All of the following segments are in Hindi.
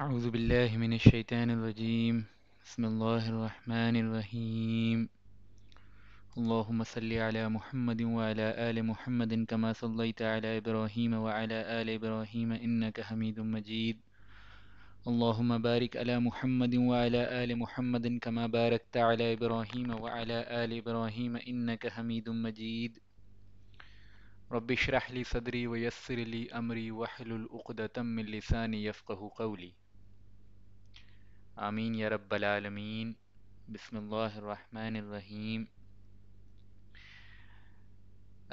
أعوذ بالله من الشيطان الرجيم بسم الله الرحمن الرحيم اللهم صل على محمد وعلى آل محمد كما صليت على إبراهيم وعلى آل إبراهيم إنك حميد مجيد اللهم بارك على محمد وعلى آل محمد كما باركت على إبراهيم وعلى آل إبراهيم إنك حميد مجيد رب اشرح لي صدري ويسر لي أمري واحلل عقدة من لساني يفقه قولي आमीन या रब्बल आलमीन रब्बलमीन रहीम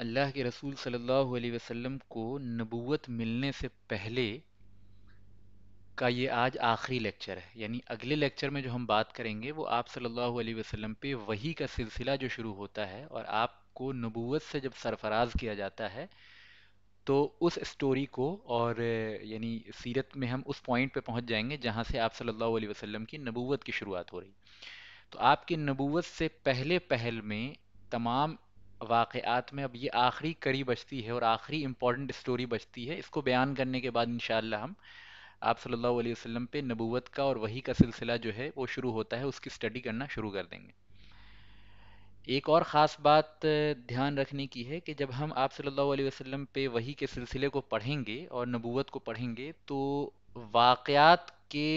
अल्लाह के रसूल सल्लल्लाहु अलैहि वसल्लम को नबूवत मिलने से पहले का ये आज आखिरी लेक्चर है यानी अगले लेक्चर में जो हम बात करेंगे वो आप सल्लल्लाहु अलैहि वसल्लम पे वही का सिलसिला जो शुरू होता है और आपको नबूवत से जब सरफराज किया जाता है तो उस स्टोरी को और यानी सीरत में हम उस पॉइंट पे पहुंच जाएंगे जहां से आप सल्लल्लाहु अलैहि वसल्लम की नबूवत की शुरुआत हो रही तो आपकी नबूवत से पहले पहल में तमाम वाक़ात में अब ये आखिरी कड़ी बचती है और आखिरी इम्पॉर्टेंट स्टोरी बचती है इसको बयान करने के बाद इन हम आप सल्लल्लाहु अलैहि वसल्लम पे नबूवत का और वही का सिलसिला जो है वो शुरू होता है उसकी स्टडी करना शुरू कर देंगे एक और ख़ास बात ध्यान रखने की है कि जब हम आप सल्लल्लाहु अलैहि वसल्लम पे वही के सिलसिले को पढ़ेंगे और नबूवत को पढ़ेंगे तो वाक़ात के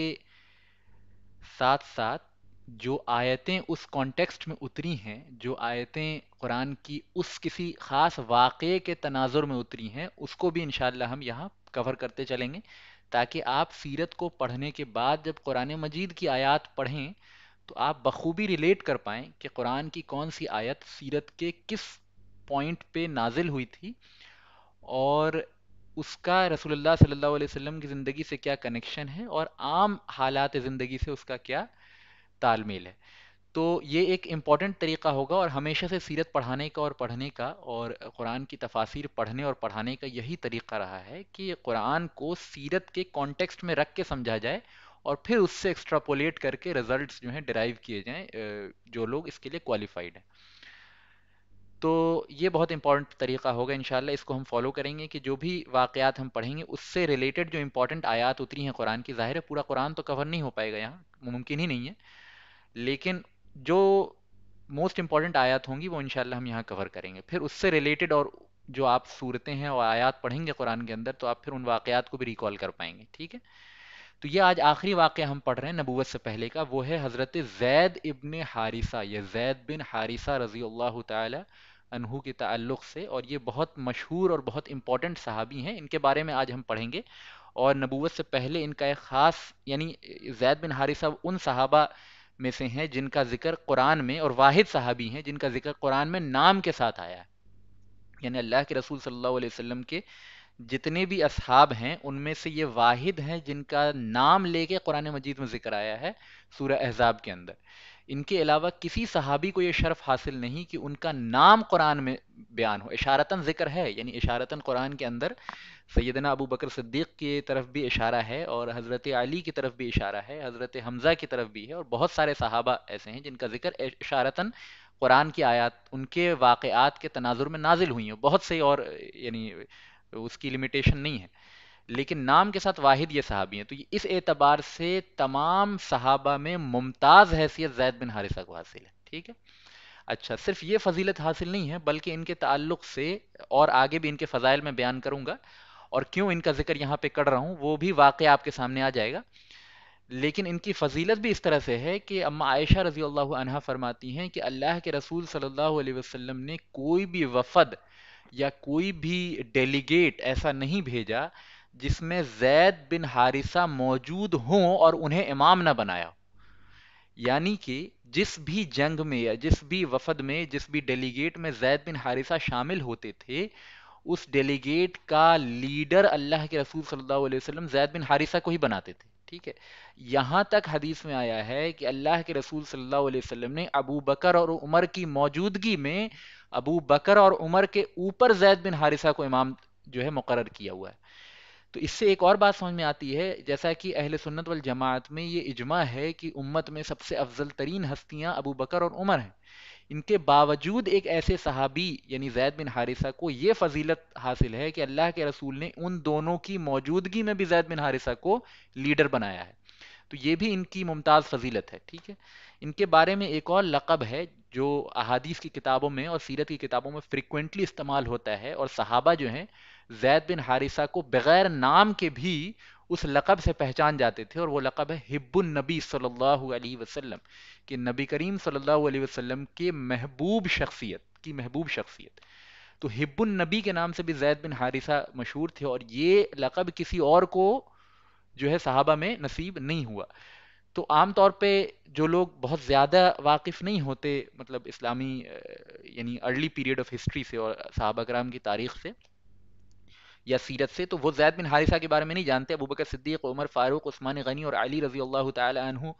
साथ साथ जो आयतें उस कॉन्टेक्स्ट में उतरी हैं जो आयतें कुरान की उस किसी ख़ास वाक़े के तनाजुर में उतरी हैं उसको भी इन हम यहाँ कवर करते चलेंगे ताकि आप सीरत को पढ़ने के बाद जब कुरान मजीद की आयात पढ़ें तो आप बखूबी रिलेट कर पाए कि कुरान की कौन सी आयत सीरत के किस पॉइंट पे नाजिल हुई थी और उसका रसूलुल्लाह सल्लल्लाहु अलैहि वसल्लम की ज़िंदगी से क्या कनेक्शन है और आम हालात ज़िंदगी से उसका क्या तालमेल है तो ये एक इम्पॉर्टेंट तरीका होगा और हमेशा से सीरत पढ़ाने का और पढ़ने का और कुरान की तफासिर पढ़ने और पढ़ाने का यही तरीका रहा है कि कुरान को सीरत के कॉन्टेक्स्ट में रख के समझा जाए और फिर उससे एक्स्ट्रापोलेट करके रिजल्ट्स जो हैं डिराइव किए जाएं जो लोग इसके लिए क्वालिफाइड हैं तो ये बहुत इंपॉर्टेंट तरीका होगा इन इसको हम फॉलो करेंगे कि जो भी वाक़ात हम पढ़ेंगे उससे रिलेटेड जो इंपॉर्टेंट आयात उतरी हैं कुरान की ज़ाहिर है पूरा कुरान तो कवर नहीं हो पाएगा यहाँ मुमकिन ही नहीं है लेकिन जो मोस्ट इंपॉर्टेंट आयात होंगी वो इनशाला हम यहाँ कवर करेंगे फिर उससे रिलेटेड और जो आप सूरतें हैं और आयात पढ़ेंगे कुरान के अंदर तो आप फिर उन वाक़ात को भी रिकॉल कर पाएंगे ठीक है तो ये आज आखिरी वाक़ हम पढ़ रहे हैं नबूत से पहले का वो है हज़रत जैद इबन हारिसा ये जैद बिन हारिसा रज़ी अल्लाह तहू के ताल्लुक़ से और ये बहुत मशहूर और बहुत इम्पॉटेंट सहाबी हैं इनके बारे में आज हम पढ़ेंगे और नबूत से पहले इनका एक ख़ास यानी जैद बिन हारिसा उन सहाबा में से हैं जिनका जिक्र कुरान में और वाहिद सहाबी हैं जिनका जिक्र कुरान में नाम के साथ आया है यानी अल्लाह के रसूल सल्लल्लाहु अलैहि वसल्लम के जितने भी असहाब हैं उनमें से ये वाहिद हैं जिनका नाम लेके कुरान मजीद में जिक्र आया है सूर्य एहजाब के अंदर इनके अलावा किसी सहाबी को ये शर्फ हासिल नहीं कि उनका नाम कुरान में बयान हो इशारतन जिक्र है यानी इशारतन कुरान के अंदर सैदना अबू बकर सिद्दीक़ की तरफ भी इशारा है और हज़रत अली की तरफ भी इशारा है हज़रत हमज़ा की तरफ भी है और बहुत सारे सहाबा ऐसे हैं जिनका जिक्र इशारतन कुरान की आयात उनके वाक़ात के तनाजुर में नाजिल हुई हैं बहुत से और यानी उसकी लिमिटेशन नहीं है लेकिन नाम के साथ वाहिद ये सहाबी हैं तो ये इस एतबार से तमाम सहाबा में मुमताज़ हैसियत जैद बिन हारिसा को हासिल है ठीक है अच्छा सिर्फ ये फजीलत हासिल नहीं है बल्कि इनके ताल्लुक से और आगे भी इनके फ़जाइल में बयान करूँगा और क्यों इनका जिक्र यहाँ पे कर रहा हूँ वो भी वाक़ आपके सामने आ जाएगा लेकिन इनकी फजीलत भी इस तरह से है कि अम्मा आयशा रजी अल्लाह फरमाती हैं कि अल्लाह के रसूल सल्लल्लाहु अलैहि वसल्लम ने कोई भी वफद या कोई भी डेलीगेट ऐसा नहीं भेजा जिसमें जैद बिन हारिसा मौजूद हों और उन्हें इमाम न बनाया यानी कि जिस भी जंग में या जिस भी वफद में जिस भी डेलीगेट में जैद बिन हारिसा शामिल होते थे उस डेलीगेट का लीडर अल्लाह के रसूल सल्लल्लाहु अलैहि वसल्लम जैद बिन हारिसा को ही बनाते थे ठीक है यहाँ तक हदीस में आया है कि अल्लाह के रसूल सल्लल्लाहु अलैहि वसल्लम ने अबू बकर और उमर की मौजूदगी में अबू बकर और उमर के ऊपर जैद बिन हारिसा को इमाम जो है मुकर किया हुआ है तो इससे एक और बात समझ में आती है जैसा कि अहले सुन्नत वल जमात में ये इजमा है कि उम्मत में सबसे अफजल तरीन हस्तियाँ अबू बकर और उमर हैं इनके बावजूद एक ऐसे सहाबी यानी जैद बिन हारिसा को ये फजीलत हासिल है कि अल्लाह के रसूल ने उन दोनों की मौजूदगी में भी जैद बिन हारिसा को लीडर बनाया है तो ये भी इनकी मुमताज़ फजीलत है ठीक है इनके बारे में एक और लकब है जो अहादीस की किताबों में और सीरत की किताबों में फ्रिक्वेंटली इस्तेमाल होता है और सहाबा जो हैं जैद बिन हारिसा को बग़ैर नाम के भी उस लक़ब से पहचान जाते थे और वो लक़ब है हिब्बुल नबी सल्लल्लाहु अलैहि वसल्लम कि नबी करीम सल्लल्लाहु अलैहि वसल्लम के महबूब शख्सियत की महबूब शख्सियत तो हिब्बुल नबी के नाम से भी जैद बिन हारिसा मशहूर थे और ये लक़ब किसी और को जो है सहाबा में नसीब नहीं हुआ तो आमतौर पे जो लोग बहुत ज़्यादा वाकिफ़ नहीं होते मतलब इस्लामी यानी अर्ली पीरियड ऑफ हिस्ट्री से और साहबा कराम की तारीख से या सीरत से तो वो जैद बिन हारिसा के बारे में नहीं जानते अबू बकर सिद्दीक उमर फ़ारूक उस्मान गनी और अली रज़ी अल्लाह तहु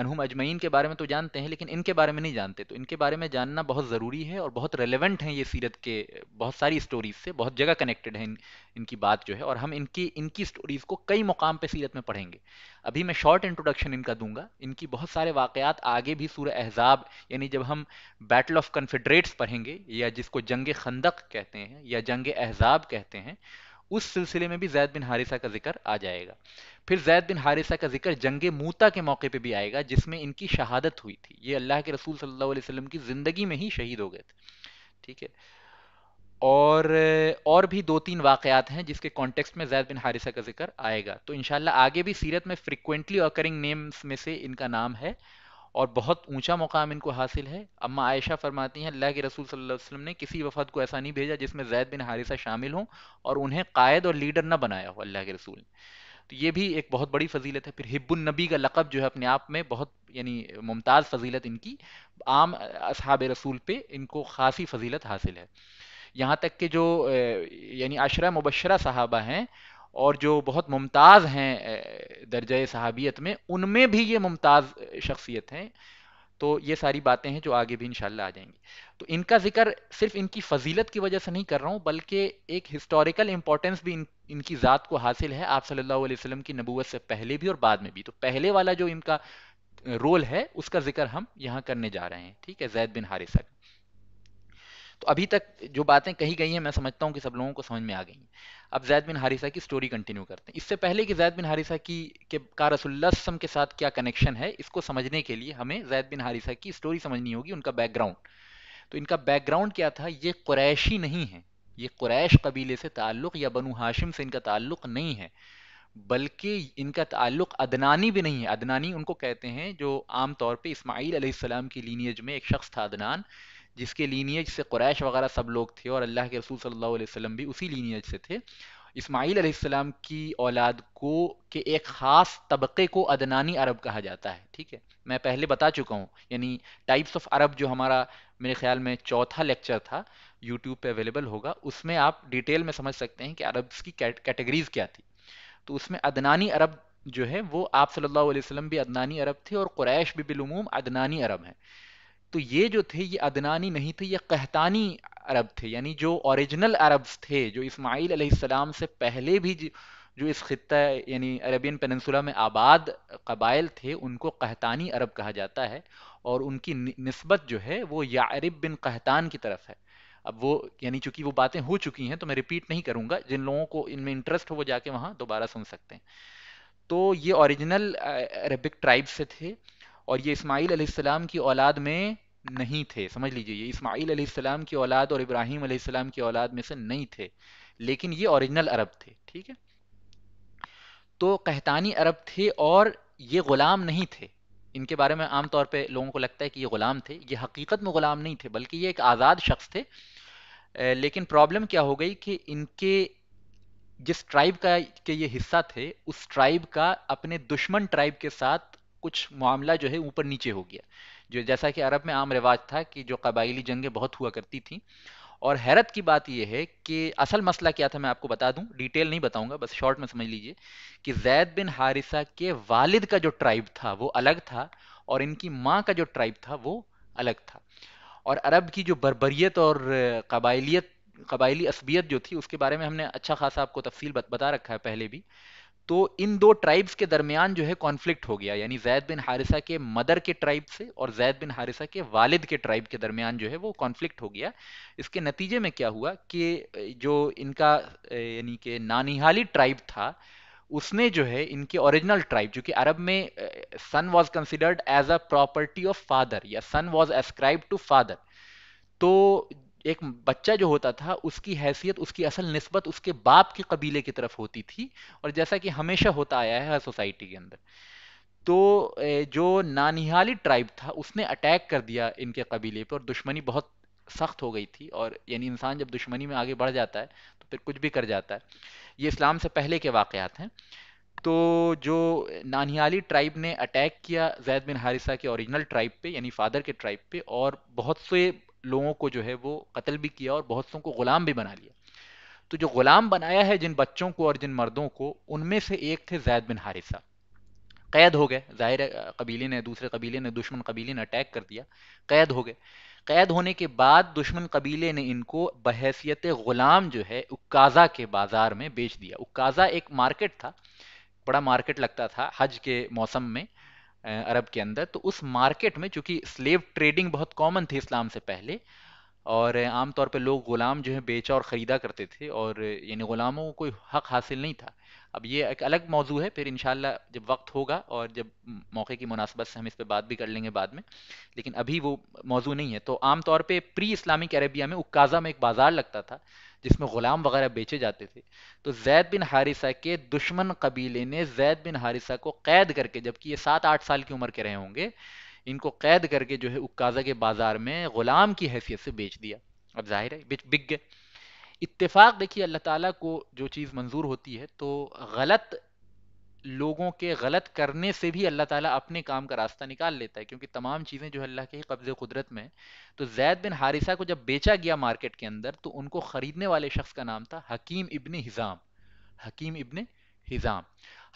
अनहुम अजमैन के बारे में तो जानते हैं लेकिन इनके बारे में नहीं जानते तो इनके बारे में जानना बहुत ज़रूरी है और बहुत रेलिवेंट हैं ये सीरत के बहुत सारी स्टोरीज़ से बहुत जगह कनेक्टेड है इन, इनकी बात जो है और हम इनकी इनकी स्टोरीज़ को कई मुकाम पर सीरत में पढ़ेंगे अभी मैं शॉर्ट इंट्रोडक्शन इनका दूंगा इनकी बहुत सारे वाकयात आगे भी सूर एहजाब यानी जब हम बैटल ऑफ कन्फेडरेट्स पढ़ेंगे या जिसको जंग खंदक कहते हैं या जंग एहजाब कहते हैं उस सिलसिले में भी जैद बिन हारिसा का जिक्र आ जाएगा फिर जैद बिन हारिसा का जिक्र जंग मूता के मौके पर भी आएगा जिसमें इनकी शहादत हुई थी ये अल्लाह के रसूल सल्लल्लाहु अलैहि वसल्लम की ज़िंदगी में ही शहीद हो गए थे ठीक है और और भी दो तीन वाकयात हैं जिसके कॉन्टेक्स्ट में जैद बिन हारिसा का जिक्र आएगा तो इनशाला आगे भी सीरत में फ्रिक्वेंटली अकरिंग नेम्स में से इनका नाम है और बहुत ऊंचा मुकाम इनको हासिल है अम्मा आयशा फरमाती हैं अल्लाह के रसूल सल्लल्लाहु अलैहि वसल्लम ने किसी वफद को ऐसा नहीं भेजा जिसमें जैद बिन हारिसा शामिल हों और उन्हें कायद और लीडर न बनाया हो अल्लाह के रसूल तो ये भी एक बहुत बड़ी फजीलत है फिर हिब्बुल नबी का लक़ब जो है अपने आप में बहुत यानी मुमताज़ फजीलत इनकी आम असहाब रसूल पे इनको खासी फजीलत हासिल है यहाँ तक कि जो यानी आशरा मुबशरा साहबा हैं और जो बहुत मुमताज़ हैं दर्ज सहाबियत में उनमें भी ये मुमताज़ शख्सियत हैं तो ये सारी बातें हैं जो आगे भी इंशाल्लाह आ जाएंगी तो इनका जिक्र सिर्फ इनकी फजीलत की वजह से नहीं कर रहा हूँ बल्कि एक हिस्टोरिकल इंपॉर्टेंस भी इन, इनकी ज़ात को हासिल है आप सल्लल्लाहु अलैहि वसल्लम की नबूवत से पहले भी और बाद में भी तो पहले वाला जो इनका रोल है उसका जिक्र हम यहाँ करने जा रहे हैं ठीक है जैद बिन हारिसा तो अभी तक जो बातें कही गई हैं मैं समझता हूँ कि सब लोगों को समझ में आ गई हैं अब जैद बिन हारिसा की स्टोरी कंटिन्यू करते हैं इससे पहले कि जैद बिन हारिसा की के का रसुल्लासम के साथ क्या कनेक्शन है इसको समझने के लिए हमें जैद बिन हारिसा की स्टोरी समझनी होगी उनका बैकग्राउंड तो इनका बैकग्राउंड क्या था ये कुरैशी नहीं है ये कुरैश कबीले से ताल्लुक़ या बनु हाशिम से इनका ताल्लुक़ नहीं है बल्कि इनका ताल्लुक अदनानी भी नहीं है अदनानी उनको कहते हैं जो आम तौर पे इस्माईल सलाम की लीनियज में एक शख्स था अदनान जिसके लीनियज से कुरैश वगैरह सब लोग थे और अल्लाह के रसूल सल्लल्लाहु अलैहि वसल्लम भी उसी लीनियज से थे इस्माइल अलैहिस्सलाम की औलाद को के एक ख़ास तबके को अदनानी अरब कहा जाता है ठीक है मैं पहले बता चुका हूँ यानी टाइप्स ऑफ अरब जो हमारा मेरे ख्याल में चौथा लेक्चर था यूट्यूब पे अवेलेबल होगा उसमें आप डिटेल में समझ सकते हैं कि अरब्स की कैटेगरीज क्या थी तो उसमें अदनानी अरब जो है वो आप सल्लल्लाहु अलैहि वसल्लम भी अदनानी अरब थे और कुरैश भी बिलूम अदनानी अरब हैं तो ये जो थे ये अदनानी नहीं थे ये कहतानी अरब थे यानी जो ओरिजिनल अरब्स थे जो इस्माइल अलैहिस्सलाम से पहले भी जो इस खत्ता यानी अरबियन पेनसुला में आबाद कबाइल थे उनको कहतानी अरब कहा जाता है और उनकी नस्बत जो है वो यारब बिन कहतान की तरफ है अब वो यानी चूंकि वो बातें हो चुकी हैं तो मैं रिपीट नहीं करूंगा जिन लोगों को इनमें इंटरेस्ट हो वो जाके वहाँ दोबारा सुन सकते हैं तो ये ओरिजिनल अरबिक ट्राइब से थे और ये इस्माईल अलैहिस्सलाम की औलाद में नहीं थे समझ लीजिए ये इस्माईल अलैहिस्सलाम की औलाद और इब्राहिम अलैहिस्सलाम की औलाद में से नहीं थे लेकिन ये ओरिजिनल अरब थे ठीक है तो कहतानी अरब थे और ये ग़ुलाम नहीं थे इनके बारे में आमतौर पर लोगों को लगता है कि ये ग़ुलाम थे ये हकीकत में ग़ुलाम नहीं थे बल्कि ये एक आज़ाद शख्स थे लेकिन प्रॉब्लम क्या हो गई कि इनके जिस ट्राइब का के ये हिस्सा थे उस ट्राइब का अपने दुश्मन ट्राइब के साथ कुछ मामला जो है ऊपर नीचे हो गया जो जैसा कि अरब में आम रिवाज था कि जो कबाइली जंगें बहुत हुआ करती थी और हैरत की बात यह है कि असल मसला क्या था मैं आपको बता दूं डिटेल नहीं बताऊंगा बस शॉर्ट में समझ लीजिए कि जैद बिन हारिसा के वालिद का जो ट्राइब था वो अलग था और इनकी माँ का जो ट्राइब था वो अलग था और अरब की जो बरबरीत और कबायलियत कबाइली असबियत जो थी उसके बारे में हमने अच्छा खासा आपको तफसील बता रखा है पहले भी तो इन दो ट्राइब्स के दरमियान जो है कॉन्फ्लिक्ट हो गया यानी जैद बिन हारिसा के मदर के ट्राइब से और जैद बिन हारिसा के वालिद के ट्राइब के दरमियान जो है वो कॉन्फ्लिक्ट हो गया इसके नतीजे में क्या हुआ कि जो इनका यानी कि नानिहाली ट्राइब था उसने जो है इनके ओरिजिनल ट्राइब जो कि अरब में son was considered as a property of father या son was ascribe to father तो एक बच्चा जो होता था उसकी हैसियत उसकी असल नस्बत उसके बाप के कबीले की तरफ होती थी और जैसा कि हमेशा होता आया है हर सोसाइटी के अंदर तो जो नानिहाली ट्राइब था उसने अटैक कर दिया इनके कबीले पर और दुश्मनी बहुत सख्त हो गई थी और यानी इंसान जब दुश्मनी में आगे बढ़ जाता है तो फिर कुछ भी कर जाता है ये इस्लाम से पहले के वाक़ात हैं तो जो नानियाली ट्राइब ने अटैक किया जैद बिन हारिसा के ओरिजिनल ट्राइब पे यानी फादर के ट्राइब पे और बहुत से लोगों को जो है वो कत्ल भी किया और बहुत सों को ग़ुलाम भी बना लिया तो जो ग़ुलाम बनाया है जिन बच्चों को और जिन मर्दों को उनमें से एक थे जैद बिन हारिसा कैद हो गए जाहिर कबीले ने दूसरे कबीले ने दुश्मन कबीले ने अटैक कर दिया कैद हो गए कैद होने के बाद दुश्मन कबीले ने इनको बहसीत ग़ुलाम जो है उक्काज़ा के बाज़ार में बेच दिया उक्काज़ा एक मार्केट था बड़ा मार्केट लगता था हज के मौसम में अरब के अंदर तो उस मार्केट में चूंकि स्लेव ट्रेडिंग बहुत कॉमन थी इस्लाम से पहले और आमतौर पर लोग ग़ुलाम जो है बेचा और ख़रीदा करते थे और यानी ग़ुलामों को कोई हक़ हासिल नहीं था अब ये एक अलग मौजू है फिर इन जब वक्त होगा और जब मौके की मुनासबत से हम इस पर बात भी कर लेंगे बाद में लेकिन अभी वो मौजू नहीं है तो आमतौर पर प्री इस्लामिक अरेबिया में उक्काज़ा में एक बाज़ार लगता था जिसमें ग़ुलाम वगैरह बेचे जाते थे तो जैद बिन हारिसा के दुश्मन कबीले ने जैद बिन हारिसा को कैद करके जबकि ये सात आठ साल की उम्र के रहे होंगे इनको कैद करके जो है उक्काजा के बाज़ार में ग़ुलाम की हैसियत से बेच दिया अब जाहिर है बिक गए इत्तेफाक देखिए अल्लाह ताला को जो चीज़ मंजूर होती है तो गलत लोगों के गलत करने से भी अल्लाह ताला अपने काम का रास्ता निकाल लेता है क्योंकि तमाम चीज़ें जो अल्लाह के कब्जे कुदरत में तो जैद बिन हारिसा को जब बेचा गया मार्केट के अंदर तो उनको ख़रीदने वाले शख्स का नाम था Hakim ibn Hizam Hakim ibn Hizam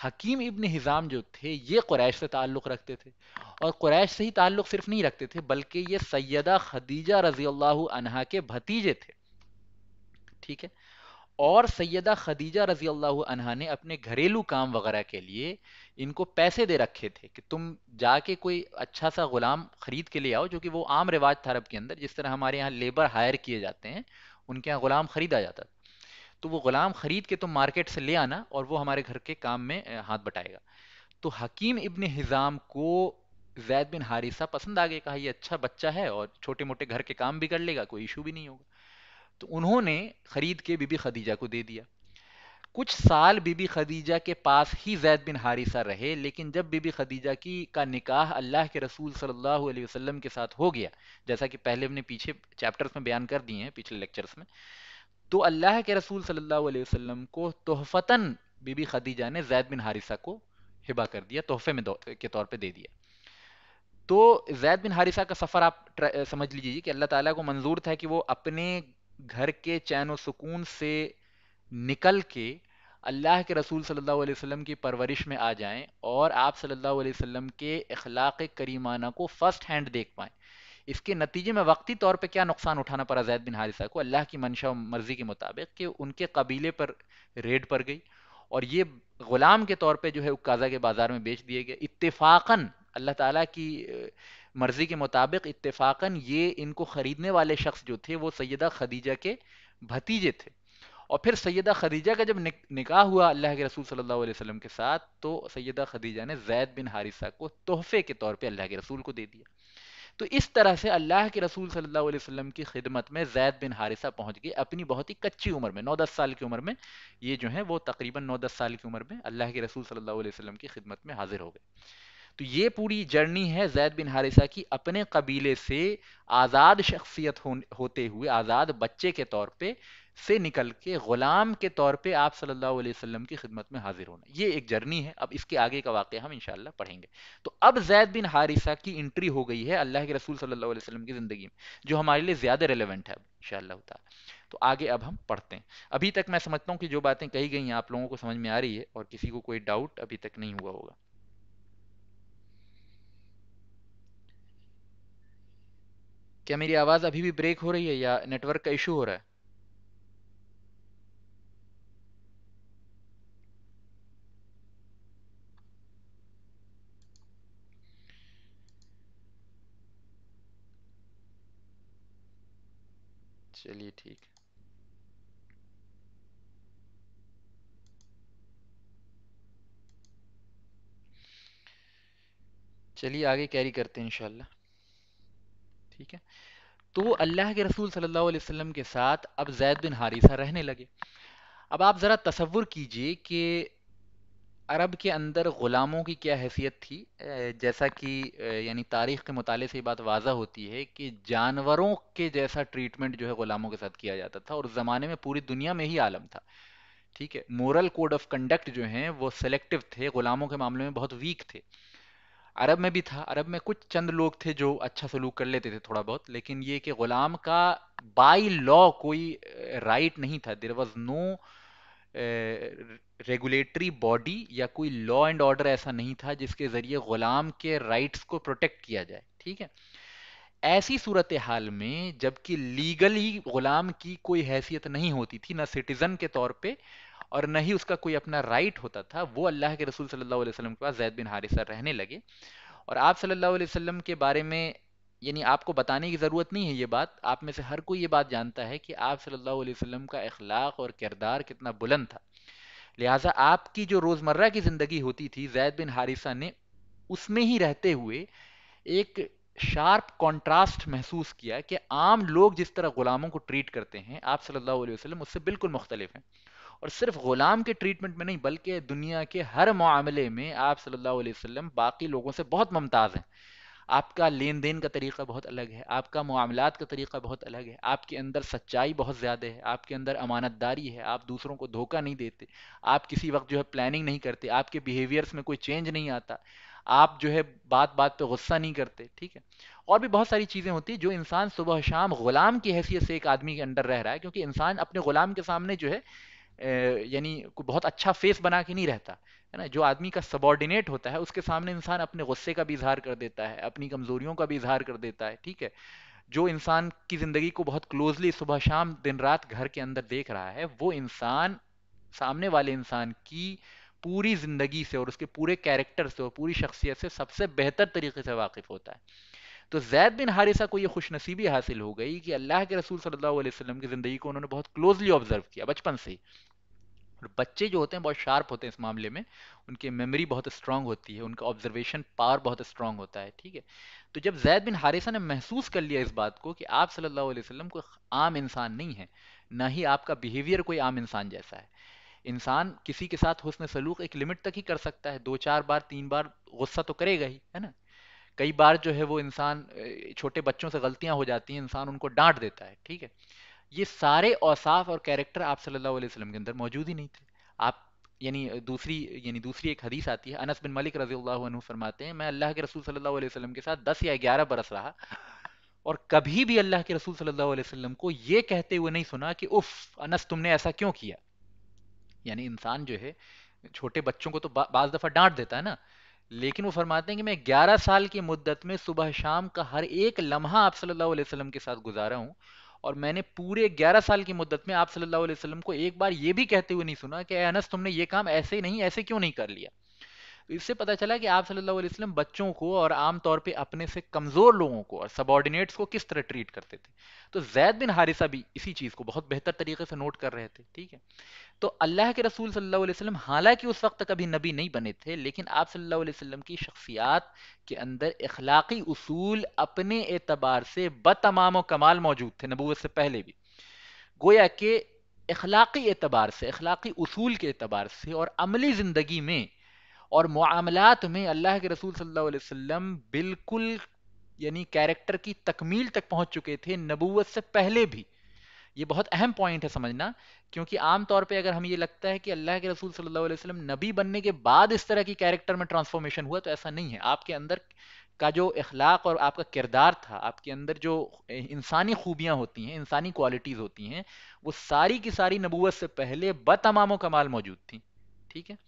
Hakim ibn Hizam जो थे ये क्रैश से ताल्लुक़ रखते थे और क्रैश से ही ताल्लुक़ सिर्फ नहीं रखते थे बल्कि ये सैदा खदीजा रज़ी अल्लाह के भतीजे थे ठीक है और सैदा खदीजा रजी अल्लाह ने अपने घरेलू काम वगैरह के लिए इनको पैसे दे रखे थे कि तुम जाके कोई अच्छा सा गुलाम खरीद के ले आओ जो कि वो आम रिवाज था अरब के अंदर जिस तरह हमारे यहाँ लेबर हायर किए जाते हैं उनके यहाँ गुलाम खरीदा जाता तो वो गुलाम खरीद के तुम मार्केट से ले आना और वो हमारे घर के काम में हाथ बटाएगा तो हकीम इबन हिज़ाम को जैद बिन हारिसा पसंद आ गए कहा ये अच्छा बच्चा है और छोटे मोटे घर के काम भी कर लेगा कोई इशू भी नहीं होगा तो उन्होंने खरीद के बीबी खदीजा को दे दिया कुछ साल बीबी खदीजा के पास ही जैद बिन हारिसा रहे लेकिन जब बीबी खदीजा की का निकाह अल्लाह के रसूल सल्लल्लाहु अलैहि वसल्लम के साथ हो गया जैसा कि पहले हमने पीछे चैप्टर्स में बयान कर दिए हैं पिछले लेक्चर्स में तो अल्लाह के रसूल सल्लल्लाहु अलैहि वसल्लम को तोहफतन बीबी खदीजा ने जैद बिन हारिसा को हिबा कर दिया तोहफे में के तौर पर दे दिया तो जैद बिन हारिसा का सफ़र आप समझ लीजिए कि अल्लाह ताला को मंजूर था कि वो अपने घर के चैन सुकून से निकल के अल्लाह के रसूल सल्लल्लाहु अलैहि वसल्लम की परवरिश में आ जाएं और आप सल्लल्लाहु अलैहि वसल्लम के अखलाक करीमाना को फर्स्ट हैंड देख पाएं इसके नतीजे में वक्ती तौर पे क्या नुकसान उठाना पड़ा जैद बिन हारिसा को अल्लाह की मंशा मर्जी के मुताबिक कि उनके कबीले पर रेड पड़ गई और ये गुलाम के तौर पे जो है उकाजा के बाज़ार में बेच दिए गए इत्तेफाक़न अल्लाह ताला की मर्जी के मुताबिक इतफाकन ये इनको ख़रीदने वाले शख्स जो थे वो सैदा खदीजा के भतीजे थे और फिर सैदा खदीजा का जब निकाह हुआ अल्लाह के रसूल सल्लल्लाहु अलैहि वसल्लम के साथ तो सैदा खदीजा ने जैद बिन हारिसा को तोहफे के तौर पे अल्लाह के रसूल को दे दिया तो इस तरह से अल्लाह के रसूल सल्लल्लाहु अलैहि वसल्लम की खिदमत में जैद बिन हारिसा पहुंच गए अपनी बहुत ही कच्ची उम्र में नौ दस साल की उम्र में ये जो है वो तकरीबन नौ दस साल की उम्र में अल्लाह के रसूल सल्लल्लाहु अलैहि वसल्लम की खिदमत में हाजिर हो गए तो ये पूरी जर्नी है जैद बिन हारिसा की अपने कबीले से आज़ाद शख्सियत हो, होते हुए आज़ाद बच्चे के तौर पे से निकल के ग़ुलाम के तौर पे आप सल्लल्लाहु अलैहि वसल्लम की खिदमत में हाजिर होना ये एक जर्नी है अब इसके आगे का वाक़ हम इंशाल्लाह पढ़ेंगे तो अब जैद बिन हारिसा की एंट्री हो गई है अल्लाह के रसूल सल्लल्लाहु अलैहि वसल्लम की ज़िंदगी में जो हमारे लिए ज़्यादा रेलिवेंट है अब इन तो आगे अब हम पढ़ते हैं अभी तक मैं समझता हूँ कि जो बातें कही गई हैं आप लोगों को समझ में आ रही है और किसी को कोई डाउट अभी तक नहीं हुआ होगा क्या मेरी आवाज़ अभी भी ब्रेक हो रही है या नेटवर्क का इशू हो रहा है चलिए ठीक चलिए आगे कैरी करते हैं इंशाल्लाह ठीक है तो अल्लाह के रसूल सल्लल्लाहु अलैहि वसल्लम के साथ अब जैद बिन हारिसा रहने लगे अब आप ज़रा तसवुर कीजिए कि अरब के अंदर ग़ुलामों की क्या हैसियत थी जैसा कि यानी तारीख़ के मुताले से ये बात वाजा होती है कि जानवरों के जैसा ट्रीटमेंट जो है ग़ुलामों के साथ किया जाता था और उस ज़माने में पूरी दुनिया में ही आलम था ठीक है मोरल कोड ऑफ कंडक्ट जो हैं वो सेलेक्टिव थे ग़ुलामों के मामले में बहुत वीक थे अरब में भी था अरब में कुछ चंद लोग थे जो अच्छा सलूक कर लेते थे थोड़ा बहुत लेकिन ये कि गुलाम का बाई लॉ कोई राइट नहीं था there was no regulatory body या कोई लॉ एंड ऑर्डर ऐसा नहीं था जिसके जरिए गुलाम के राइट्स को प्रोटेक्ट किया जाए ठीक है ऐसी सूरत हाल में जबकि लीगली गुलाम की कोई हैसियत नहीं होती थी ना सिटीजन के तौर पे और न ही उसका कोई अपना राइट होता था वो अल्लाह के रसूल सल्लल्लाहु अलैहि वसल्लम के पास जैद बिन हारिसा रहने लगे और आप सल्लल्लाहु अलैहि वसल्लम के बारे में यानी आपको बताने की ज़रूरत नहीं है ये बात आप में से हर कोई ये बात जानता है कि आप सल्लल्लाहु अलैहि वसल्लम का अखलाक और किरदार कितना बुलंद था लिहाजा आपकी जो रोज़मर्रा की ज़िंदगी होती थी जैद बिन हारिसा ने उसमें ही रहते हुए एक शार्प कॉन्ट्रास्ट महसूस किया कि आम लोग जिस तरह ग़ुलामों को ट्रीट करते हैं आप सल्लल्लाहु अलैहि वसल्लम उससे बिल्कुल मुख्तलिफ हैं और सिर्फ ग़ुलाम के ट्रीटमेंट में नहीं बल्कि दुनिया के हर मामले में आप सल्लल्लाहु अलैहि वसल्लम बाकी लोगों से बहुत मुमताज़ हैं आपका लेन देन का तरीका बहुत अलग है आपका मामलात का तरीका बहुत अलग है आपके अंदर सच्चाई बहुत ज़्यादा है आपके अंदर अमानतदारी है आप दूसरों को धोखा नहीं देते आप किसी वक्त जो है प्लानिंग नहीं करते आपके बिहेवियर्स में कोई चेंज नहीं आता आप जो है बात बात पे गुस्सा नहीं करते ठीक है और भी बहुत सारी चीज़ें होती हैं जो इंसान सुबह शाम ग़ुलाम की हैसियत से एक आदमी के अंडर रह रहा है क्योंकि इंसान अपने ग़ुलाम के सामने जो है यानी बहुत अच्छा फेस बना के नहीं रहता है ना जो आदमी का सबॉर्डिनेट होता है उसके सामने इंसान अपने गुस्से का भी इजहार कर देता है अपनी कमजोरियों का भी इजहार कर देता है ठीक है जो इंसान की जिंदगी को बहुत क्लोजली सुबह शाम दिन रात घर के अंदर देख रहा है वो इंसान सामने वाले इंसान की पूरी जिंदगी से और उसके पूरे कैरेक्टर से और पूरी शख्सियत से सबसे बेहतर तरीके से वाकिफ होता है तो जैद बिन हारिसा को ये खुशनसीबी हासिल हो गई कि अल्लाह के रसूल सल्लल्लाहु अलैहि वसल्लम की ज़िंदगी को उन्होंने बहुत क्लोजली ऑब्जर्व किया बचपन से और बच्चे जो होते हैं बहुत शार्प होते हैं इस मामले में उनकी मेमोरी बहुत स्ट्रांग होती है उनका ऑब्जर्वेशन पावर बहुत स्ट्रांग होता है ठीक है तो जब जैद बिन हारिसा ने महसूस कर लिया इस बात को कि आप सल्लल्लाहु अलैहि वसल्लम कोई आम इंसान नहीं है ना ही आपका बिहेवियर कोई आम इंसान जैसा है इंसान किसी के साथ हुसन सलूक एक लिमिट तक ही कर सकता है दो चार बार तीन बार गुस्सा तो करेगा ही है ना कई बार जो है वो इंसान छोटे बच्चों से गलतियां हो जाती हैं इंसान उनको डांट देता है ठीक है ये सारे औसाफ और कैरेक्टर आप सल्लल्लाहु अलैहि वसल्लम के अंदर मौजूद ही नहीं थे आप यानी दूसरी यानी दूसरी एक हदीस आती है अनस बिन मलिक रजी अल्लाह फरमाते हैं मैं अल्लाह के रसूल सल्लल्लाहु अलैहि वसल्लम के साथ दस या ग्यारह बरस रहा और कभी भी अल्लाह के रसूल सल्लल्लाहु अलैहि वसल्लम को ये कहते हुए नहीं सुना कि उफ अनस तुमने ऐसा क्यों किया यानी इंसान जो है छोटे बच्चों को तो बाज दफ़ा डांट देता है ना लेकिन वो फरमाते हैं कि मैं 11 साल की मुद्दत में सुबह शाम का हर एक लम्हा आप सल्लल्लाहु अलैहि वसल्लम के साथ गुजारा हूँ और मैंने पूरे 11 साल की मुद्दत में आप सल्लल्लाहु अलैहि वसल्लम को एक बार ये भी कहते हुए नहीं सुना कि अनस तुमने ये काम ऐसे नहीं ऐसे क्यों नहीं कर लिया तो इससे पता चला कि आप सल्लल्लाहु अलैहि वसल्लम बच्चों को और आमतौर पे अपने से कमज़ोर लोगों को और सबॉर्डिनेट्स को किस तरह ट्रीट करते थे तो जैद बिन हारिसा भी इसी चीज़ को बहुत बेहतर तरीके से नोट कर रहे थे ठीक है तो अल्लाह के रसूल सल्लल्लाहु अलैहि वसल्लम हालांकि उस वक्त कभी नबी नहीं बने थे लेकिन आप सल्लल्लाहु अलैहि वसल्लम की शख्सियात के अंदर इखलाकी उसूल अपने एतबार से बतमाम कमाल मौजूद थे नबूत से पहले भी गोया के अखलाकी एतबार से अखलाकी उसूल के एतबार से और अमली ज़िंदगी में और मामलात में अल्लाह के रसूल सल्लल्लाहु अलैहि वसल्लम बिल्कुल यानी कैरेक्टर की तकमील तक पहुंच चुके थे नबूवत से पहले भी ये बहुत अहम पॉइंट है समझना क्योंकि आम तौर पे अगर हम ये लगता है कि अल्लाह के रसूल सल्लल्लाहु अलैहि वसल्लम नबी बनने के बाद इस तरह की कैरेक्टर में ट्रांसफॉर्मेशन हुआ तो ऐसा नहीं है आपके अंदर का जो इखलाक और आपका किरदार था आपके अंदर जो इंसानी खूबियाँ होती हैं इंसानी क्वालिटीज़ होती हैं वो सारी की सारी नबूत से पहले बतमाम कमाल मौजूद थी ठीक है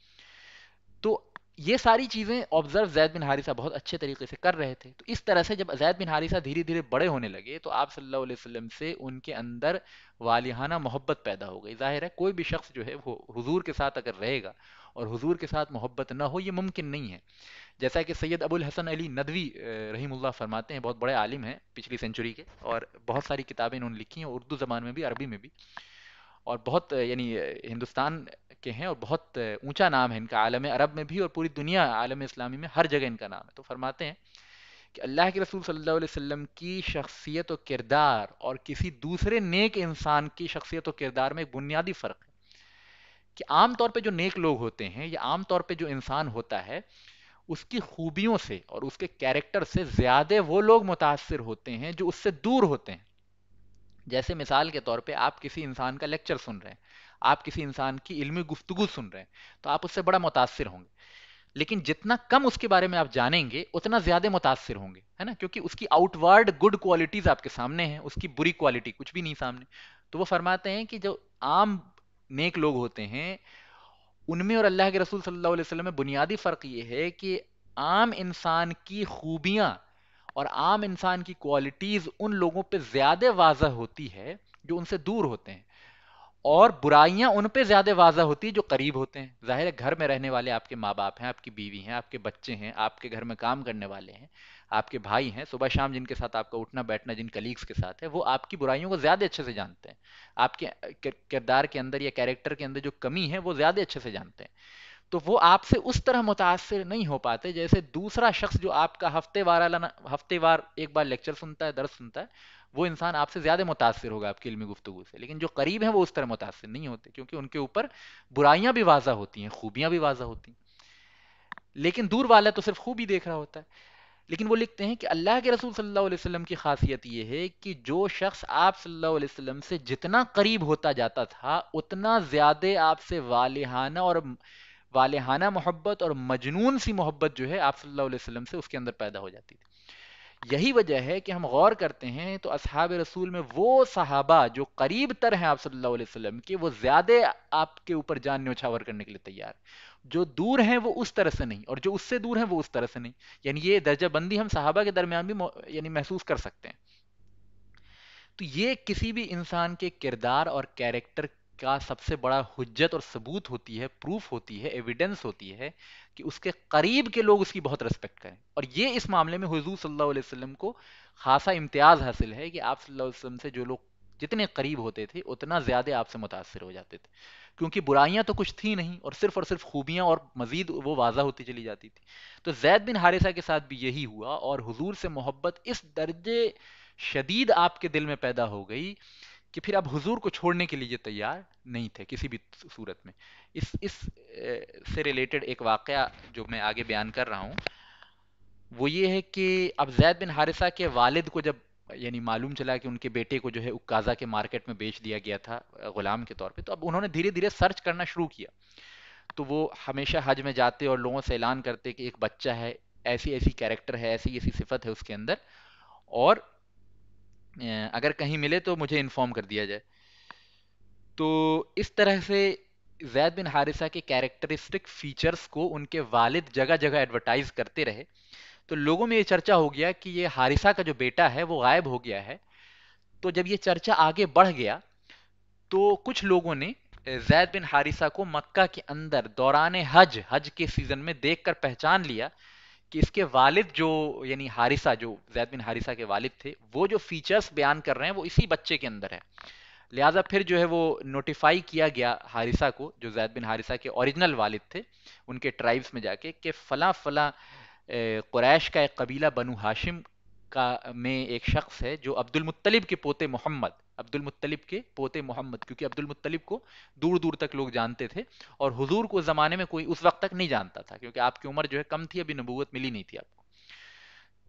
ये सारी चीज़ें ऑब्जर्व जैद बिन हारिसा बहुत अच्छे तरीके से कर रहे थे तो इस तरह से जब जैद बिन हारिसा धीरे धीरे बड़े होने लगे तो आप सल्लल्लाहु अलैहि वसल्लम से उनके अंदर वालिहाना मोहब्बत पैदा हो गई जाहिर है कोई भी शख्स जो है वो हुजूर के साथ अगर रहेगा और हुजूर के साथ मोहब्बत ना हो ये मुमकिन नहीं है जैसा कि सैयद अबुल हसन अली नदवी रहीमुल्ला फरमाते हैं बहुत बड़े आलिम हैं पिछली सेंचुरी के और बहुत सारी किताबें इन्होंने लिखी हैं उर्दू ज़बान में भी अरबी में भी और बहुत यानी हिंदुस्तान के हैं और बहुत ऊंचा नाम है इनका आलम अरब में भी और पूरी दुनिया आलम इस्लामी में हर जगह इनका नाम है तो फरमाते हैं कि अल्लाह के रसूल सल्लल्लाहु अलैहि वसल्लम की शख्सियत और किरदार और किसी दूसरे नेक इंसान की शख्सियत और किरदार में एक बुनियादी फ़र्क है कि आमतौर पर जो नेक लोग होते हैं या आमतौर पर जो इंसान होता है उसकी खूबियों से और उसके कैरेक्टर से ज़्यादा वो लोग मुतासर होते हैं जो उससे दूर होते हैं जैसे मिसाल के तौर पे आप किसी इंसान का लेक्चर सुन रहे हैं आप किसी इंसान की इल्मी गुफ्तगु सुन रहे हैं तो आप उससे बड़ा मुतासर होंगे लेकिन जितना कम उसके बारे में आप जानेंगे उतना ज्यादा मुतासर होंगे है ना क्योंकि उसकी आउटवर्ड गुड क्वालिटीज आपके सामने हैं उसकी बुरी क्वालिटी कुछ भी नहीं सामने तो वो फरमाते हैं कि जो आम नेक लोग होते हैं उनमें और अल्लाह के रसूल सल्लल्लाहु अलैहि वसल्लम में बुनियादी फ़र्क ये है कि आम इंसान की खूबियाँ और आम इंसान की क्वालिटीज़ उन लोगों पे ज़्यादा वाजह होती है जो उनसे दूर होते हैं और बुराइयां उन पे ज्यादा वाजा होती है जो करीब होते हैं जाहिर है घर में रहने वाले आपके माँ बाप हैं आपकी बीवी हैं आपके बच्चे हैं आपके घर में काम करने वाले हैं आपके भाई हैं सुबह शाम जिनके साथ आपका उठना बैठना जिन कलीग्स के साथ है वो आपकी बुराइयों को ज़्यादा अच्छे से जानते हैं आपके किरदार के अंदर या कैरेक्टर के अंदर जो कमी है वो ज़्यादा अच्छे से जानते हैं तो वो आपसे उस तरह मुतासर नहीं हो पाते जैसे दूसरा शख्स जो आपका हफ्ते वार हफ्ते वार एक बार लेक्चर सुनता है दर्द सुनता है वो इंसान आपसे ज़्यादा मुतासर होगा आपकी इलमी गुफ्तु से लेकिन जो करीब हैं वो उस तरह मुतासर नहीं होते क्योंकि उनके ऊपर बुराइयाँ भी वाजा होती हैं खूबियाँ भी वाजा होती हैं लेकिन दूर वाला तो सिर्फ खूब ही देख रहा होता है लेकिन वो लिखते हैं कि अल्लाह के रसूल सल्लल्लाहु अलैहि वसल्लम की खासियत ये है कि जो शख्स आप सल्लल्लाहु अलैहि वसल्लम से जितना करीब होता जाता था उतना ज़्यादा आपसे वालहाना और वालहाना मोहब्बत और मजनून सी मोहब्बत जो है आप सल्लल्लाहु अलैहि वसल्लम से उसके अंदर पैदा हो जाती थी यही वजह है कि हम गौर करते हैं तो असहाब रसूल में वो सहाबा जो करीब तर हैं आप सल्लल्लाहु अलैहि वसल्लम के वो ज़्यादा आपके ऊपर जान न्योछावर करने के लिए तैयार जो दूर हैं वो उस तरह से नहीं और जो उससे दूर हैं वो उस तरह से नहीं यानी ये दर्जाबंदी हम सहाबा के दरमियान भी यानी महसूस कर सकते हैं तो ये किसी भी इंसान के किरदार और कैरेक्टर का सबसे बड़ा हुज्जत और सबूत होती है प्रूफ होती है एविडेंस होती है कि उसके करीब के लोग उसकी बहुत रेस्पेक्ट करें और ये इस मामले में हजू सल्लल्लाहु को खासा इम्तियाज़ हासिल है कि आप सल्लाम से जो लोग जितने करीब होते थे उतना ज़्यादा आपसे मुतासर हो जाते थे क्योंकि बुराइयां तो कुछ थी नहीं और सिर्फ और सिर्फ खूबियां और मज़ीद वो वाजा होती चली जाती थी तो जैद बिन हारिसा के साथ भी यही हुआ और हजूर से मोहब्बत इस दर्जे शदीद आपके दिल में पैदा हो गई कि फिर आप हुजूर को छोड़ने के लिए तैयार नहीं थे किसी भी सूरत में इस इस से रिलेटेड एक वाक़ जो मैं आगे बयान कर रहा हूँ वो ये है कि अब जैद बिन हारिसा के वालिद को जब यानी मालूम चला कि उनके बेटे को जो है उकाजा के मार्केट में बेच दिया गया था ग़ुलाम के तौर पे तो अब उन्होंने धीरे धीरे सर्च करना शुरू किया तो वो हमेशा हज में जाते और लोगों से ऐलान करते कि एक बच्चा है ऐसी ऐसी कैरेक्टर है ऐसी ऐसी सिफत है उसके अंदर और अगर कहीं मिले तो मुझे इन्फॉर्म कर दिया जाए तो इस तरह से जैद बिन हारिसा के कैरेक्टरिस्टिक फीचर्स को उनके वालिद जगह जगह एडवर्टाइज करते रहे तो लोगों में ये चर्चा हो गया कि ये हारिसा का जो बेटा है वो गायब हो गया है तो जब ये चर्चा आगे बढ़ गया तो कुछ लोगों ने जैद बिन हारिसा को मक्का के अंदर दौरान हज हज के सीज़न में देखकर पहचान लिया कि इसके वालिद जो यानी हारिसा जो जैद बिन हारिसा के वालिद थे वो जो फीचर्स बयान कर रहे हैं वो इसी बच्चे के अंदर है लिहाजा फिर जो है वो नोटिफाई किया गया हारिसा को जो जैद बिन हारिसा के ओरिजिनल वालिद थे उनके ट्राइब्स में जाके कि फ़ला फ़ला क्रैश का एक कबीला बनु हाशिम का में एक शख्स है जो अब्दुल मुत्तलिब के पोते मोहम्मद अब्दुल मुत्तलिब के पोते मोहम्मद क्योंकि अब्दुल मुत्तलिब को दूर दूर तक लोग जानते थे और हुजूर को ज़माने में कोई उस वक्त तक नहीं जानता था क्योंकि आपकी उम्र जो है कम थी अभी नबूवत मिली नहीं थी आपको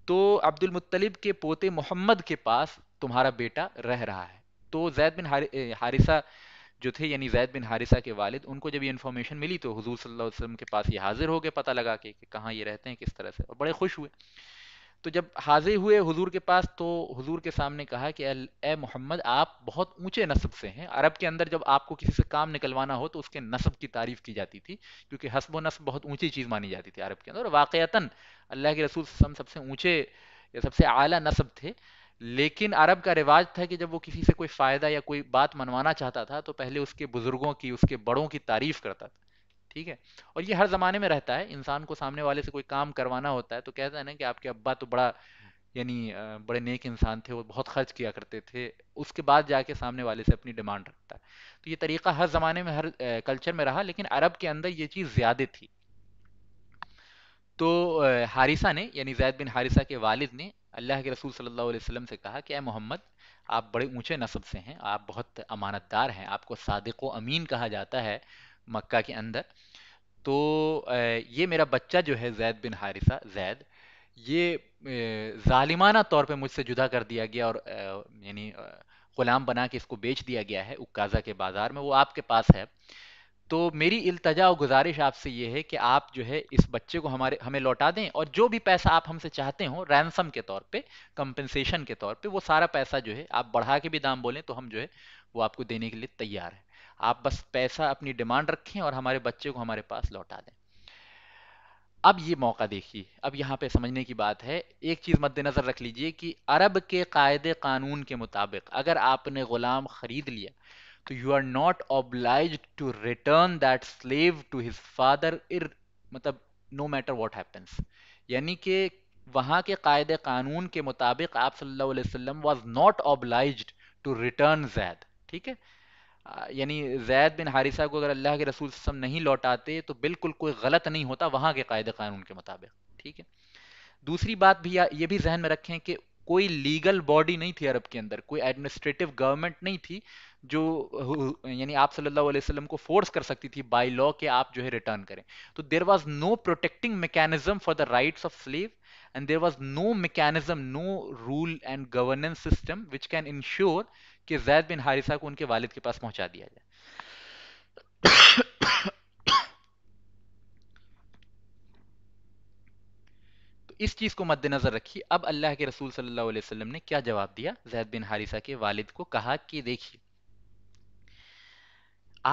तो अब्दुल मुत्तलिब के पोते मोहम्मद के पास तुम्हारा बेटा रह रहा है तो जैद बिन हारिसा जो थे यानी जैद बिन हारिसा के वालिद उनको जब ये इन्फॉर्मेशन मिली तो हजूर सल्लल्लाहु अलैहि वसल्लम के पास ये हाजिर हो गए पता लगा के कहाँ ये रहते हैं किस तरह से और बड़े खुश हुए तो जब हाजिर हुए हुजूर के पास तो हुजूर के सामने कहा कि ए मोहम्मद आप बहुत ऊंचे नस्ब से हैं अरब के अंदर जब आपको किसी से काम निकलवाना हो तो उसके नस्ब की तारीफ की जाती थी क्योंकि हसब नस्ब बहुत ऊंची चीज़ मानी जाती थी अरब के अंदर वाक़ता अल्लाह के रसूल सबसे ऊँचे या सबसे आला नस्ब थे लेकिन अरब का रिवाज था कि जब वो किसी से कोई फ़ायदा या कोई बात मनवाना चाहता था तो पहले उसके बुज़ुर्गों की उसके बड़ों की तारीफ़ करता था ठीक है और ये हर ज़माने में रहता है इंसान को सामने वाले से कोई काम करवाना होता है तो कहता है ना कि आपके अब्बा तो बड़ा यानी बड़े नेक इंसान थे वो बहुत खर्च किया करते थे उसके बाद जाके सामने वाले से अपनी डिमांड रखता है तो ये तरीका हर ज़माने में हर कल्चर में रहा लेकिन अरब के अंदर ये चीज़ ज़्यादा थी तो हारिसा ने यानी जैद बिन हारिसा के वालिद ने अल्लाह के रसूल सल्लल्लाहु अलैहि वसल्लम से कहा कि ए मोहम्मद आप बड़े ऊंचे नस्ब से हैं आप बहुत अमानतदार हैं आपको सादिक व अमीन कहा जाता है मक्का के अंदर तो ये मेरा बच्चा जो है जैद बिन हारिसा जैद ये ालिमाना तौर पे मुझसे जुदा कर दिया गया और यानी ग़ुलाम बना के इसको बेच दिया गया है उक्काज़ा के बाज़ार में वो आपके पास है तो मेरी इल्तजा और गुजारिश आपसे ये है कि आप जो है इस बच्चे को हमारे हमें लौटा दें और जो भी पैसा आप हमसे चाहते हो रैनसम के तौर पे कंपनसेशन के तौर पे वो सारा पैसा जो है आप बढ़ा के भी दाम बोलें तो हम जो है वो आपको देने के लिए तैयार हैं आप बस पैसा अपनी डिमांड रखें और हमारे बच्चे को हमारे पास लौटा दें अब ये मौका देखिए अब यहाँ पे समझने की बात है एक चीज़ मद्देनज़र रख लीजिए कि अरब के कायदे कानून के मुताबिक अगर आपने ग़ुलाम ख़रीद लिया तो you are not oblige to return that slave to his father इर मतलब नो मैटर वॉट हैपन्स यानी कि वहाँ के कायदे कानून के मुताबिक आप सल्लल्लाहु अलैहि वसल्लम was not oblige to return Zaid ठीक है यानी जैद बिन हारिसा को अगर अल्लाह के रसूल वसम नहीं लौटाते तो बिल्कुल कोई गलत नहीं होता वहाँ के कायदे कानून के मुताबिक ठीक है दूसरी बात भी ये भी जहन में रखें कि कोई लीगल बॉडी नहीं थी अरब के अंदर कोई एडमिनिस्ट्रेटिव गवर्नमेंट नहीं थी जो यानी आप सल्लल्लाहु अलैहि वसल्लम को फोर्स कर सकती थी बाई लॉ के आप जो है रिटर्न करें तो there was no protecting mechanism for the rights of slave and there was no mechanism no rule and governance system which can ensure कि जैद बिन हारिसा को उनके वालिद के पास पहुंचा दिया जाए तो इस चीज को मद्देनजर रखिए अब अल्लाह के रसूल सल्लल्लाहु अलैहि वसल्लम ने क्या जवाब दिया जैद बिन हारिसा के वालिद को कहा कि देखिए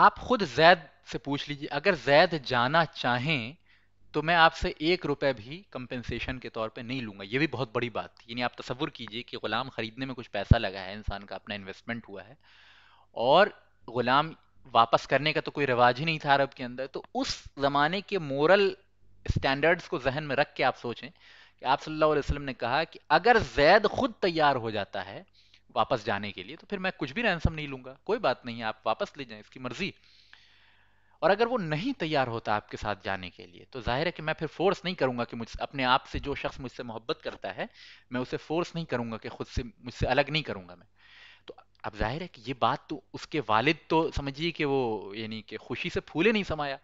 आप खुद जैद से पूछ लीजिए अगर जैद जाना चाहें तो मैं आपसे एक रुपये भी कंपेंसेशन के तौर पे नहीं लूंगा ये भी बहुत बड़ी बात थी यानी आप तस्वुर कीजिए कि ग़ुलाम ख़रीदने में कुछ पैसा लगा है इंसान का अपना इन्वेस्टमेंट हुआ है और ग़ुलाम वापस करने का तो कोई रिवाज ही नहीं था अरब के अंदर तो उस ज़माने के मोरल स्टैंडर्ड्स को जहन में रख के आप सोचें कि आप सल्लल्लाहु अलैहि वसल्लम ने कहा कि अगर जैद खुद तैयार हो जाता है वापस जाने के लिए तो फिर मैं कुछ भी रैंसम नहीं लूंगा कोई बात नहीं आप वापस ले जाएं इसकी मर्ज़ी और अगर वो नहीं तैयार होता आपके साथ जाने के लिए तो जाहिर है कि मैं फिर फोर्स नहीं करूंगा कि मुझ अपने आप से जो शख्स मुझसे मोहब्बत करता है मैं उसे फोर्स नहीं करूंगा कि खुद से मुझसे अलग नहीं करूंगा मैं तो अब जाहिर है कि ये बात तो उसके वालिद तो समझिए कि वो यानी कि खुशी से फूले नहीं समाया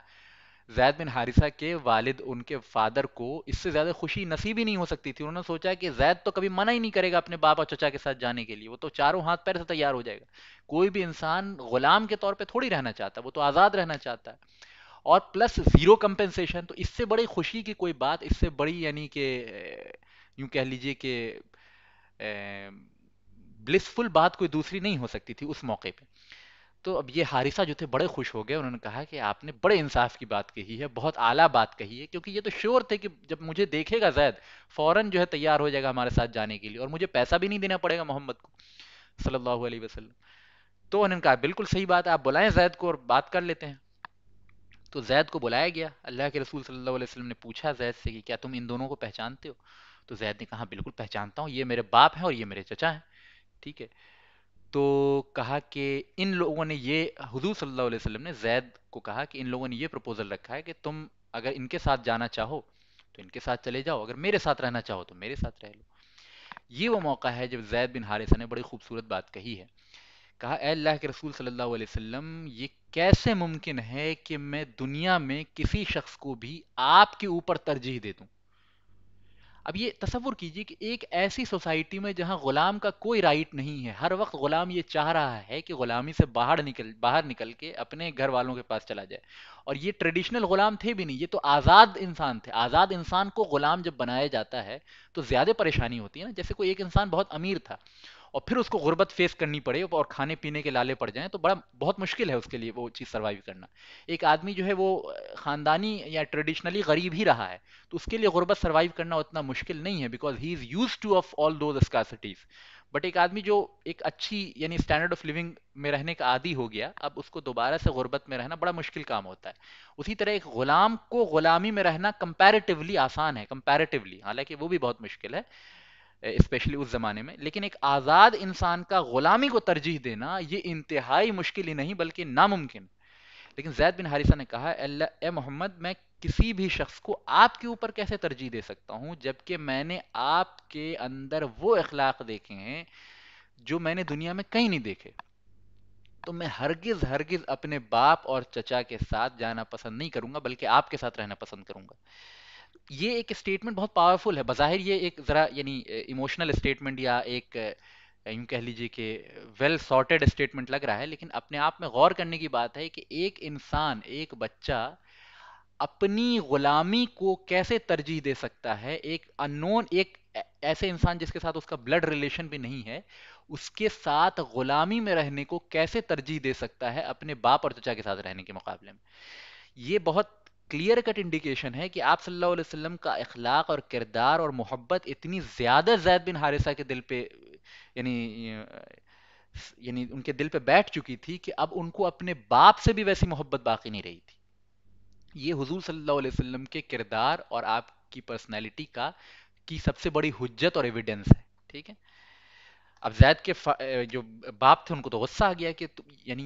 जैद बिन हारिसा के वालिद उनके फादर को इससे ज़्यादा खुशी नसीब ही नहीं हो सकती थी उन्होंने सोचा कि जैद तो कभी मना ही नहीं करेगा अपने बाप और चचा के साथ जाने के लिए वो तो चारों हाथ पैर से तैयार हो जाएगा कोई भी इंसान गुलाम के तौर पर थोड़ी रहना चाहता है वो तो आज़ाद रहना चाहता है और प्लस ज़ीरो कंपेंसेशन तो इससे बड़ी खुशी की कोई बात इससे बड़ी यानी कि यूँ कह लीजिए कि ब्लिसफुल बात कोई दूसरी नहीं हो सकती थी उस मौके पर तो अब ये हारिसा जो थे बड़े खुश हो गए उन्होंने कहा कि आपने बड़े इंसाफ की बात कही है बहुत आला बात कही है क्योंकि ये तो श्योर थे कि जब मुझे देखेगा जैद फौरन जो है तैयार हो जाएगा हमारे साथ जाने के लिए और मुझे पैसा भी नहीं देना पड़ेगा मोहम्मद को सल्लल्लाहु अलैहि वसल्लम तो उन्होंने कहा बिल्कुल सही बात है आप बुलाएं जैद को और बात कर लेते हैं तो जैद को बुलाया गया अल्लाह के रसूल सल्लल्लाहु अलैहि वसल्लम ने पूछा जैद से कि क्या तुम इन दोनों को पहचानते हो तो जैद ने कहा बिल्कुल पहचानता हूँ ये मेरे बाप हैं और ये मेरे चचा हैं ठीक है तो कहा कि इन लोगों ने ये हजूर सल्ला वसम ने जैद को कहा कि इन लोगों ने ये प्रपोज़ल रखा है कि तुम अगर इनके साथ जाना चाहो तो इनके साथ चले जाओ अगर मेरे साथ रहना चाहो तो मेरे साथ रह लो ये वो मौका है जब जैद बिन हारिसा ने बड़ी खूबसूरत बात कही है कहा अल्लाह के रसूल सल्लल्लाहु अलैहि वसल्लम ये कैसे मुमकिन है कि मैं दुनिया में किसी शख्स को भी आपके ऊपर तरजीह दे दूँ अब ये तस्वुर कीजिए कि एक ऐसी सोसाइटी में जहाँ ग़ुलाम का कोई राइट नहीं है हर वक्त ग़ुलाम ये चाह रहा है कि ग़ुलामी से बाहर निकल बाहर निकल के अपने घर वालों के पास चला जाए और ये ट्रेडिशनल ग़ुलाम थे भी नहीं ये तो आज़ाद इंसान थे आज़ाद इंसान को ग़ुलाम जब बनाया जाता है तो ज़्यादा परेशानी होती है ना जैसे कोई एक इंसान बहुत अमीर था और फिर उसको गुर्बत फेस करनी पड़े और खाने पीने के लाले पड़ जाएं तो बड़ा बहुत मुश्किल है उसके लिए वो चीज़ सर्वाइव करना एक आदमी जो है वो ख़ानदानी या ट्रेडिशनली गरीब ही रहा है तो उसके लिए गुर्बत सर्वाइव करना उतना मुश्किल नहीं है because he is use to of all though but एक आदमी जो एक अच्छी यानी स्टैंडर्ड ऑफ लिविंग में रहने का आदि हो गया अब उसको दोबारा से गुर्बत में रहना बड़ा मुश्किल काम होता है उसी तरह एक गुलाम को गुलामी में रहना कंपैरेटिवली आसान है कंपैरेटिवली हालांकि वो भी बहुत मुश्किल है स्पेशली उस ज़माने में लेकिन एक आज़ाद इंसान का ग़ुलामी को तरजीह देना ये इंतहाई मुश्किल ही नहीं बल्कि नामुमकिन लेकिन जैद बिन हारिसा ने कहा ए मोहम्मद मैं किसी भी शख्स को आपके ऊपर कैसे तरजीह दे सकता हूँ जबकि मैंने आपके अंदर वो अखलाक देखे हैं जो मैंने दुनिया में कहीं नहीं देखे तो मैं हरगिज हरगिज अपने बाप और चचा के साथ जाना पसंद नहीं करूंगा बल्कि आपके साथ रहना पसंद करूंगा ये एक स्टेटमेंट बहुत पावरफुल है बाहिर ये एक ज़रा यानी इमोशनल स्टेटमेंट या एक यूँ कह लीजिए कि वेल सॉर्टेड स्टेटमेंट लग रहा है लेकिन अपने आप में गौर करने की बात है कि एक इंसान एक बच्चा अपनी गुलामी को कैसे तरजीह दे सकता है एक अननोन एक ऐसे इंसान जिसके साथ उसका ब्लड रिलेशन भी नहीं है उसके साथ गुलामी में रहने को कैसे तरजीह दे सकता है अपने बाप और चचा के साथ रहने के मुकाबले में ये बहुत क्लियर कट इंडिकेशन है कि आप सल्लल्लाहु अलैहि वसल्लम का अखलाक और किरदार और मोहब्बत इतनी ज़्यादा जैद बिन हारिसा के दिल पे यानी यानी उनके दिल पे बैठ चुकी थी कि अब उनको अपने बाप से भी वैसी मोहब्बत बाकी नहीं रही थी ये हुजूर सल्लल्लाहु अलैहि वसल्लम के किरदार और आपकी पर्सनैलिटी का की सबसे बड़ी हुज्जत और एविडेंस है ठीक है अब जैद के जो बाप थे उनको तो गुस्सा आ गया कि यानी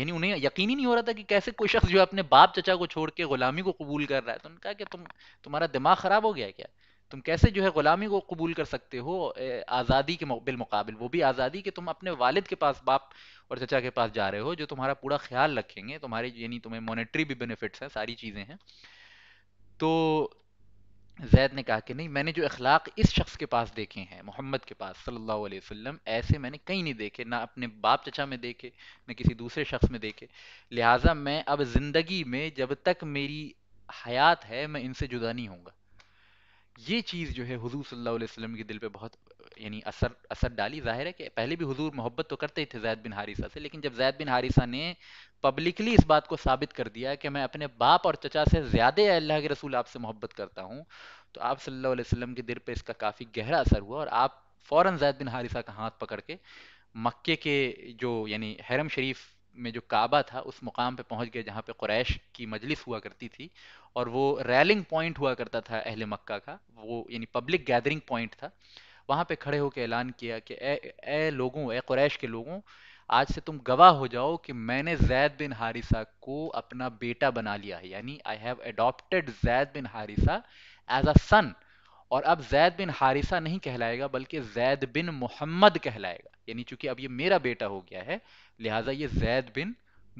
यानी उन्हें यकीन ही नहीं हो रहा था कि कैसे कोई शख्स जो अपने बाप चचा को छोड़ के गुलामी को कबूल कर रहा है तो उन्होंने कहा कि तुम तुम्हारा दिमाग ख़राब हो गया क्या तुम कैसे जो है ग़ुलामी को कबूल कर सकते हो आज़ादी के बिलमुकाबिल वो भी आज़ादी के तुम अपने वालिद के पास बाप और चचा के पास जा रहे हो जो तुम्हारा पूरा ख्याल रखेंगे तुम्हारे यानी तुम्हें मोनिट्री भी बेनिफिट्स हैं सारी चीज़ें हैं तो जैद ने कहा कि नहीं मैंने जो अखलाक इस शख्स के पास देखे हैं मोहम्मद के पास सल्लल्लाहु अलैहि वसल्लम ऐसे मैंने कहीं नहीं देखे ना अपने बाप चचा में देखे ना किसी दूसरे शख्स में देखे लिहाजा मैं अब ज़िंदगी में जब तक मेरी हयात है मैं इनसे जुदा नहीं होऊंगा ये चीज़ जो है हजू सल्लल्लाहु अलैहि वसल्लम के दिल पर बहुत यानी असर असर डाली जाहिर है कि पहले भी हुजूर मोहब्बत तो करते ही थे जैद बिन हारिसा से लेकिन जब जैद बिन हारिसा ने पब्लिकली इस बात को साबित कर दिया कि मैं अपने बाप और चचा से ज़्यादा अल्लाह के रसूल आपसे मोहब्बत करता हूँ तो आप सल्लल्लाहु अलैहि वसल्लम के दिल पर इसका काफ़ी गहरा असर हुआ और आप फ़ौर जैद बिन हारिसा का हाथ पकड़ के मक्के के जो यानी हरम शरीफ में जो काबा था उस मुकाम पे पहुंच गए जहाँ पे क्रैश की मजलिस हुआ करती थी और वो रैलिंग पॉइंट हुआ करता था अहल मक्का का वो यानी पब्लिक गैदरिंग पॉइंट था वहाँ पे खड़े होकर ऐलान किया कि ए, ए लोगों ए क्रैश के लोगों आज से तुम गवाह हो जाओ कि मैंने जैद बिन हारिसा को अपना बेटा बना लिया है यानी I have adopted Zaid bin Haritha as a son और अब जैद बिन हारिसा नहीं कहलाएगा बल्कि जैद बिन मोहम्मद कहलाएगा यानी चूंकि अब ये मेरा बेटा हो गया है लिहाजा ये जैद बिन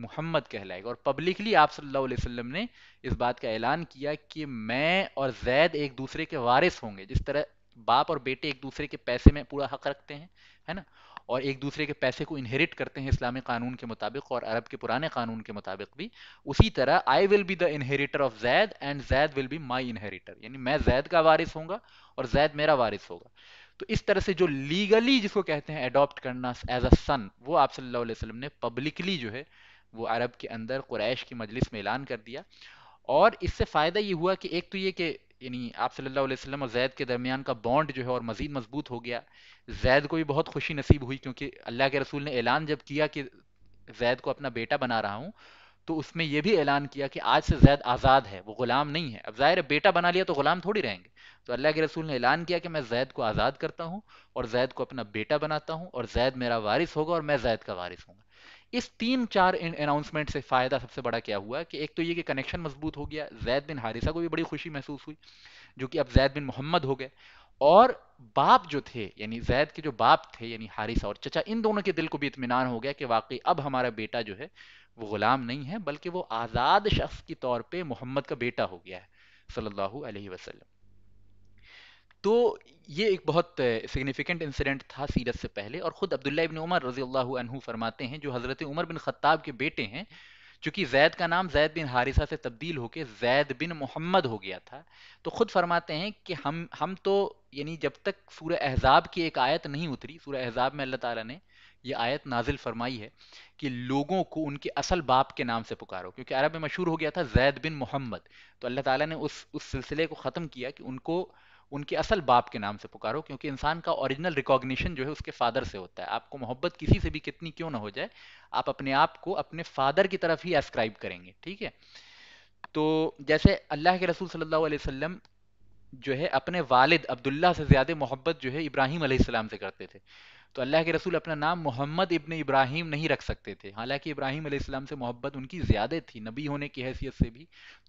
मोहम्मद कहलाएगा और पब्लिकली आप सल्लल्लाहु अलैहि वसल्लम ने इस बात का ऐलान किया कि मैं और जैद एक दूसरे के वारिस होंगे जिस तरह बाप और बेटे एक दूसरे के पैसे में पूरा हक रखते हैं है ना और एक दूसरे के पैसे को इनहेरिट करते हैं इस्लामी कानून के मुताबिक और अरब के पुराने कानून के मुताबिक भी उसी तरह I will be the inheritor of Zaid and Zaid will be my inheritor यानी मैं जैद का वारिस होगा और जैद मेरा वारिस होगा तो इस तरह से जो लीगली जिसको कहते हैं अडोप्ट करना एज अ सन वो आप सल्लल्लाहु अलैहि वसल्लम ने पब्लिकली जो है वो अरब के अंदर कुरैश की मजलिस में ऐलान कर दिया और इससे फ़ायदा ये हुआ कि एक तो ये कि यानी आप सल्लल्लाहु अलैहि वसल्लम और जैद के दरमियान का बॉन्ड जो है और मज़ीद मजबूत हो गया जैद को भी बहुत खुशी नसीब हुई क्योंकि अल्लाह के रसूल ने ऐलान जब किया कि जैद को अपना बेटा बना रहा हूँ तो उसमें यह भी ऐलान किया कि आज से जैद आज़ाद है वो ग़ुलाम नहीं है अब ज़ाहिर है बेटा बना लिया तो ग़ुलाम थोड़ी रहेंगे तो अल्लाह के रसूल ने ऐलान किया कि मैं जैद को आज़ाद करता हूँ और जैद को अपना बेटा बनाता हूँ और जैद मेरा वारिस होगा और मैं जैद का वारिस हूँ इस तीन चार अनाउंसमेंट से फ़ायदा सबसे बड़ा क्या हुआ कि एक तो ये कि कनेक्शन मजबूत हो गया जैद बिन हारिसा को भी बड़ी खुशी महसूस हुई जो कि अब जैद बिन मोहम्मद हो गए और बाप जो थे यानी जैद के जो बाप थे यानी हारिसा और चचा इन दोनों के दिल को भी इतमान हो गया कि वाकई अब हमारा बेटा जो है वो ग़ुलाम नहीं है बल्कि वो आज़ाद शख्स के तौर पर मोहम्मद का बेटा हो गया है सल्लल्लाहु अलैहि वसल्लम तो ये एक बहुत सिग्निफिकेंट इंसिडेंट था सीरत से पहले और ख़ुद अब्दुल्ला इबन उमर रजी अल्लाह फरमाते हैं जो हज़रत उमर बिन ख़त्ताब के बेटे हैं चूँकि जैद का नाम जैद बिन हारिसा से तब्दील होकर जैद बिन मोहम्मद हो गया था तो ख़ुद फरमाते हैं कि हम हम तो यानी जब तक सूर अहजाब की एक आयत नहीं उतरी सूर अहजाब में अल्लाह ताला ने ये आयत नाजिल फरमाई है कि लोगों को उनके असल बाप के नाम से पुकारो क्योंकि अरब में मशहूर हो गया था जैद बिन मोहम्मद तो अल्लाह ताला ने उस उस सिलसिले को ख़त्म किया कि उनको उनके असल बाप के नाम से पुकारो क्योंकि इंसान का ओरिजिनल रिकॉग्निशन जो है उसके फादर से होता है आपको मोहब्बत किसी से भी कितनी क्यों ना हो जाए आप अपने आप को अपने फादर की तरफ ही एस्क्राइब करेंगे ठीक है तो जैसे अल्लाह के रसूल सल्लल्लाहु अलैहि वसल्लम जो है अपने वालिद अब्दुल्ला से ज़्यादा मोहब्बत जो है इब्राहिम अलैहिस्सलाम से करते थे तो अल्लाह के रसूल अपना नाम मोहम्मद इबन इब्राहिम नहीं रख सकते थे हालांकि इब्राहिम अलैहिस्सलाम से मोहब्बत उनकी ज़्यादा थी नबी होने की हैसियत से भी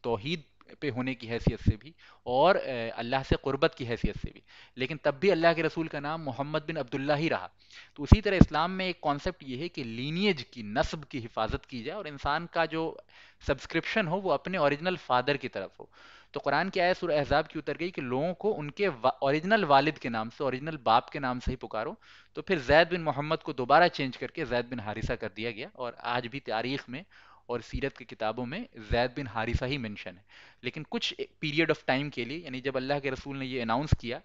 तोहद पे होने की हैसियत से भी और अल्लाह से क़ुरबत की हैसियत से भी लेकिन तब भी अल्लाह के रसूल का नाम मोहम्मद बिन अब्दुल्ला ही रहा तो उसी तरह इस्लाम में एक कॉन्सेप्ट ये है कि लीनियज की नस्ब की हिफाजत की जाए और इंसान का जो सब्सक्रिप्शन हो वो अपने ओरिजिनल फादर की तरफ हो तो कुरान की आयत सुर एहजाब की उतर गई कि लोगों को उनके ओरिजिनल वालिद के नाम से ओरिजिनल बाप के नाम से ही पुकारो तो फिर जैद बिन मोहम्मद को दोबारा चेंज करके जैद बिन हारिसा कर दिया गया और आज भी तारीख में और सीरत की किताबों में जैद बिन हारिसा ही मेंशन है लेकिन कुछ पीरियड ऑफ टाइम के लिए यानी जब अल्लाह के रसूल ने ये अनाउंस किया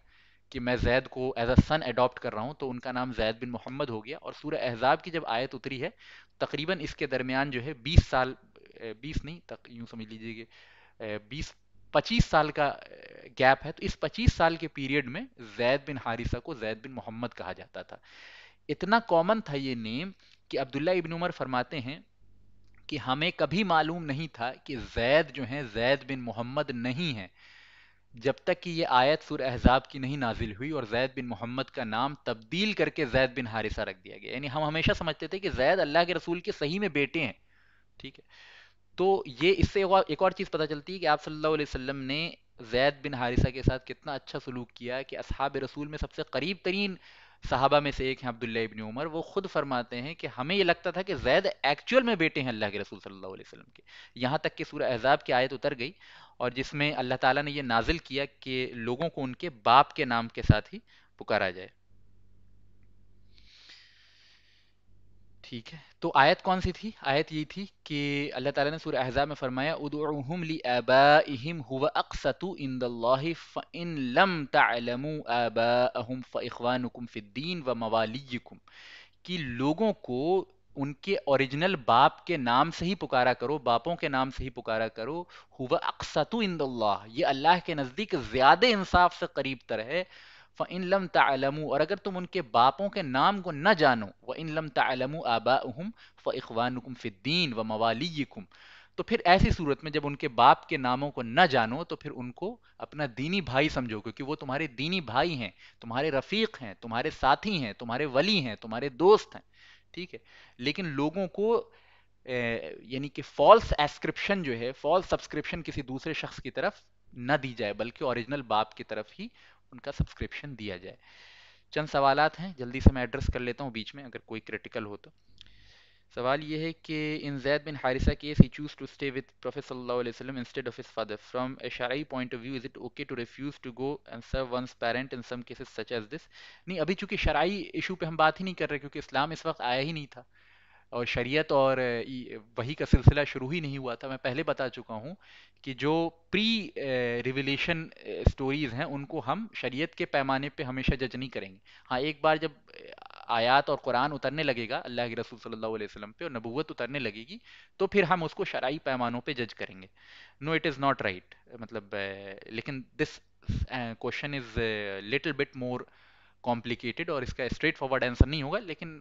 कि मैं जैद को एज अ सन अडॉप्ट कर रहा हूँ तो उनका नाम जैद बिन मोहम्मद हो गया और सूर्य एहजाब की जब आयत उतरी है तकरीबन इसके दरमियान जो है बीस साल बीस नहीं तक यूँ समझ लीजिए कि बीस पच्चीस साल का गैप है तो इस पच्चीस साल के पीरियड में जैद बिन हारिसा को जैद बिन मोहम्मद कहा जाता था इतना कॉमन था ये नेम कि अब्दुल्ला इबन उमर फरमाते हैं कि हमें कभी मालूम नहीं था कि जैद जो है जैद बिन मोहम्मद नहीं है जब तक कि ये आयत सुर एहजाब की नहीं नाजिल हुई और जैद बिन मोहम्मद का नाम तब्दील करके जैद बिन हारिसा रख दिया गया यानी हम हमेशा समझते थे कि जैद अल्लाह के रसूल के सही में बेटे हैं ठीक है तो ये इससे एक और चीज़ पता चलती है कि आप सल्लल्लाहु अलैहि वसल्लम ने जैद बिन हारिसा के साथ कितना अच्छा सलूक किया कि असहाब रसूल में सबसे करीब तरीन साहबा में से एक हैं अब्दुल्ला इबन उमर वो खुद फरमाते हैं कि हमें ये लगता था कि जैद एक्चुअल में बेटे हैं अल्लाह के रसूल सल्लल्लाहु अलैहि वसल्लम के यहाँ तक कि सूर्य एजाब की आयत उतर गई और जिसमें अल्लाह ताला ने यह नाजिल किया कि लोगों को उनके बाप के नाम के साथ ही पुकारा जाए ठीक है तो आयत कौन सी थी आयत ये थी कि अल्लाह ताला ने सूर्य अहजाब में फरमाया उदूम ली आबाइम हुवा अक्सतु इंदल्लाहि फ़इन लम तअलमू आबाअहुम फ़इखवानुकुम फ़िद्दीन व मवालीकुम कि लोगों को उनके ओरिजिनल बाप के नाम से ही पुकारा करो बापों के नाम से ही पुकारा करो हुवा अक्सतु इंदल्लाह ये अल्लाह के नज़दीक ज़्यादा इंसाफ से करीब तर है इन लम तलमू और अगर तुम उनके बापों के नाम को न जानो व इन लम तलमू आबा उहम फ़ इखवानकुम फ़िद्दीन व मवालीकुम तो फिर ऐसी सूरत में जब उनके बाप के नामों को न जानो तो फिर उनको अपना दीनी भाई समझो क्योंकि वो तुम्हारे दीनी भाई हैं तुम्हारे रफ़ीक हैं तुम्हारे साथी हैं तुम्हारे वली हैं तुम्हारे दोस्त हैं ठीक है लेकिन लोगों को यानी कि फॉल्स एस्क्रिप्शन जो है फॉल्स सब्सक्रिप्शन किसी दूसरे शख्स की तरफ न दी जाए बल्कि ओरिजिनल बाप की तरफ ही उनका सब्सक्रिप्शन दिया जाए चंद सवाल हैं जल्दी से मैं एड्रेस कर लेता हूँ बीच में अगर कोई क्रिटिकल हो तो सवाल ये है कि in Zaid bin Haritha case he choose to stay with prophet सल्लल्लाहु अलैहि वसल्लम instead of his father from a शरई point of view is it okay to refuse to go and serve one's parent in some cases such as this नहीं अभी चूंकि शराई इशू पे हम बात ही नहीं कर रहे क्योंकि इस्लाम इस वक्त आया ही नहीं था और शरीयत और वही का सिलसिला शुरू ही नहीं हुआ था मैं पहले बता चुका हूँ कि जो प्री रिविलेशन स्टोरीज़ हैं उनको हम शरीयत के पैमाने पे हमेशा जज नहीं करेंगे हाँ एक बार जब आयात और कुरान उतरने लगेगा अल्लाह के रसूल सल्लल्लाहु अलैहि वसल्लम पे और नबूवत उतरने लगेगी तो फिर हम उसको शराई पैमानों पे जज करेंगे no it is not right मतलब लेकिन this question is little bit more complicated और इसका स्ट्रेट फॉरवर्ड आंसर नहीं होगा लेकिन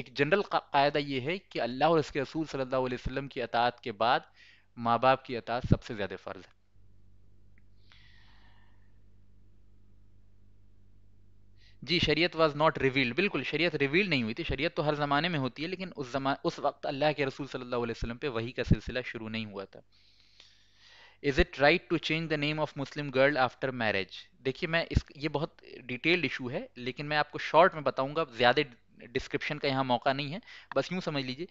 एक जनरल कायदा ये है कि अल्लाह और इसके रसूल सल्लल्लाहु अलैहि वसल्लम की अतात के बाद माँ बाप की अतात सबसे ज़्यादा फ़र्ज है जी शरीयत वाज नॉट रिवील्ड बिल्कुल शरीयत रिवील नहीं हुई थी शरीयत तो हर ज़माने में होती है लेकिन उस जमा उस वक्त अल्लाह के रसूल सल्लल्लाहु अलैहि वसल्लम पे वही का सिलसिला शुरू नहीं हुआ था is it right to change the name of Muslim girl after marriage देखिए मैं इस ये बहुत डिटेल्ड इशू है लेकिन मैं आपको शॉर्ट में बताऊंगा ज़्यादा डिस्क्रिप्शन का यहाँ मौका नहीं है बस यूँ समझ लीजिए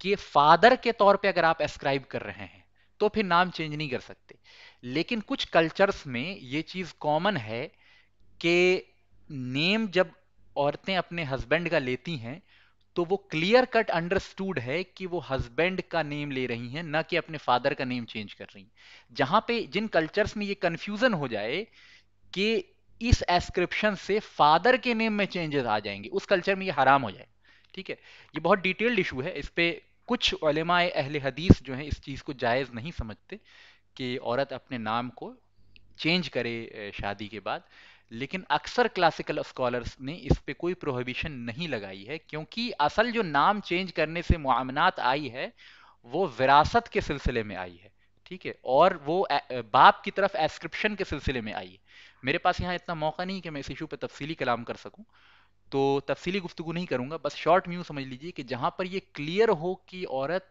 कि फादर के तौर पे अगर आप एस्क्राइब कर रहे हैं तो फिर नाम चेंज नहीं कर सकते लेकिन कुछ कल्चर्स में ये चीज़ कॉमन है कि नेम जब औरतें अपने हस्बैंड का लेती हैं तो वो क्लियर कट अंडरस्टूड है कि वो हस्बैंड का नेम ले रही हैं ना कि अपने फादर का नेम चेंज कर रही जहां पे जिन कल्चर्स में ये कंफ्यूजन हो जाए कि इस एस्क्रिप्शन से फादर के नेम में चेंजेस आ जाएंगे उस कल्चर में ये हराम हो जाए ठीक है ये बहुत डिटेल्ड इशू है इस पे कुछ ओलमाए अहल हदीस जो है इस चीज़ को जायज़ नहीं समझते कि औरत अपने नाम को चेंज करे शादी के बाद लेकिन अक्सर क्लासिकल स्कॉलर्स ने इस पे कोई प्रोहिबिशन नहीं लगाई है क्योंकि असल जो नाम चेंज करने से मामनात आई है वो विरासत के सिलसिले में आई है ठीक है और वो बाप की तरफ एस्क्रिप्शन के सिलसिले में आई है मेरे पास यहाँ इतना मौका नहीं कि मैं इस इशू पर तफसीली कलाम कर सकूँ तो तफसीली गुफ्तु नहीं करूँगा बस शॉर्ट व्यू समझ लीजिए कि जहाँ पर ये क्लियर हो कि औरत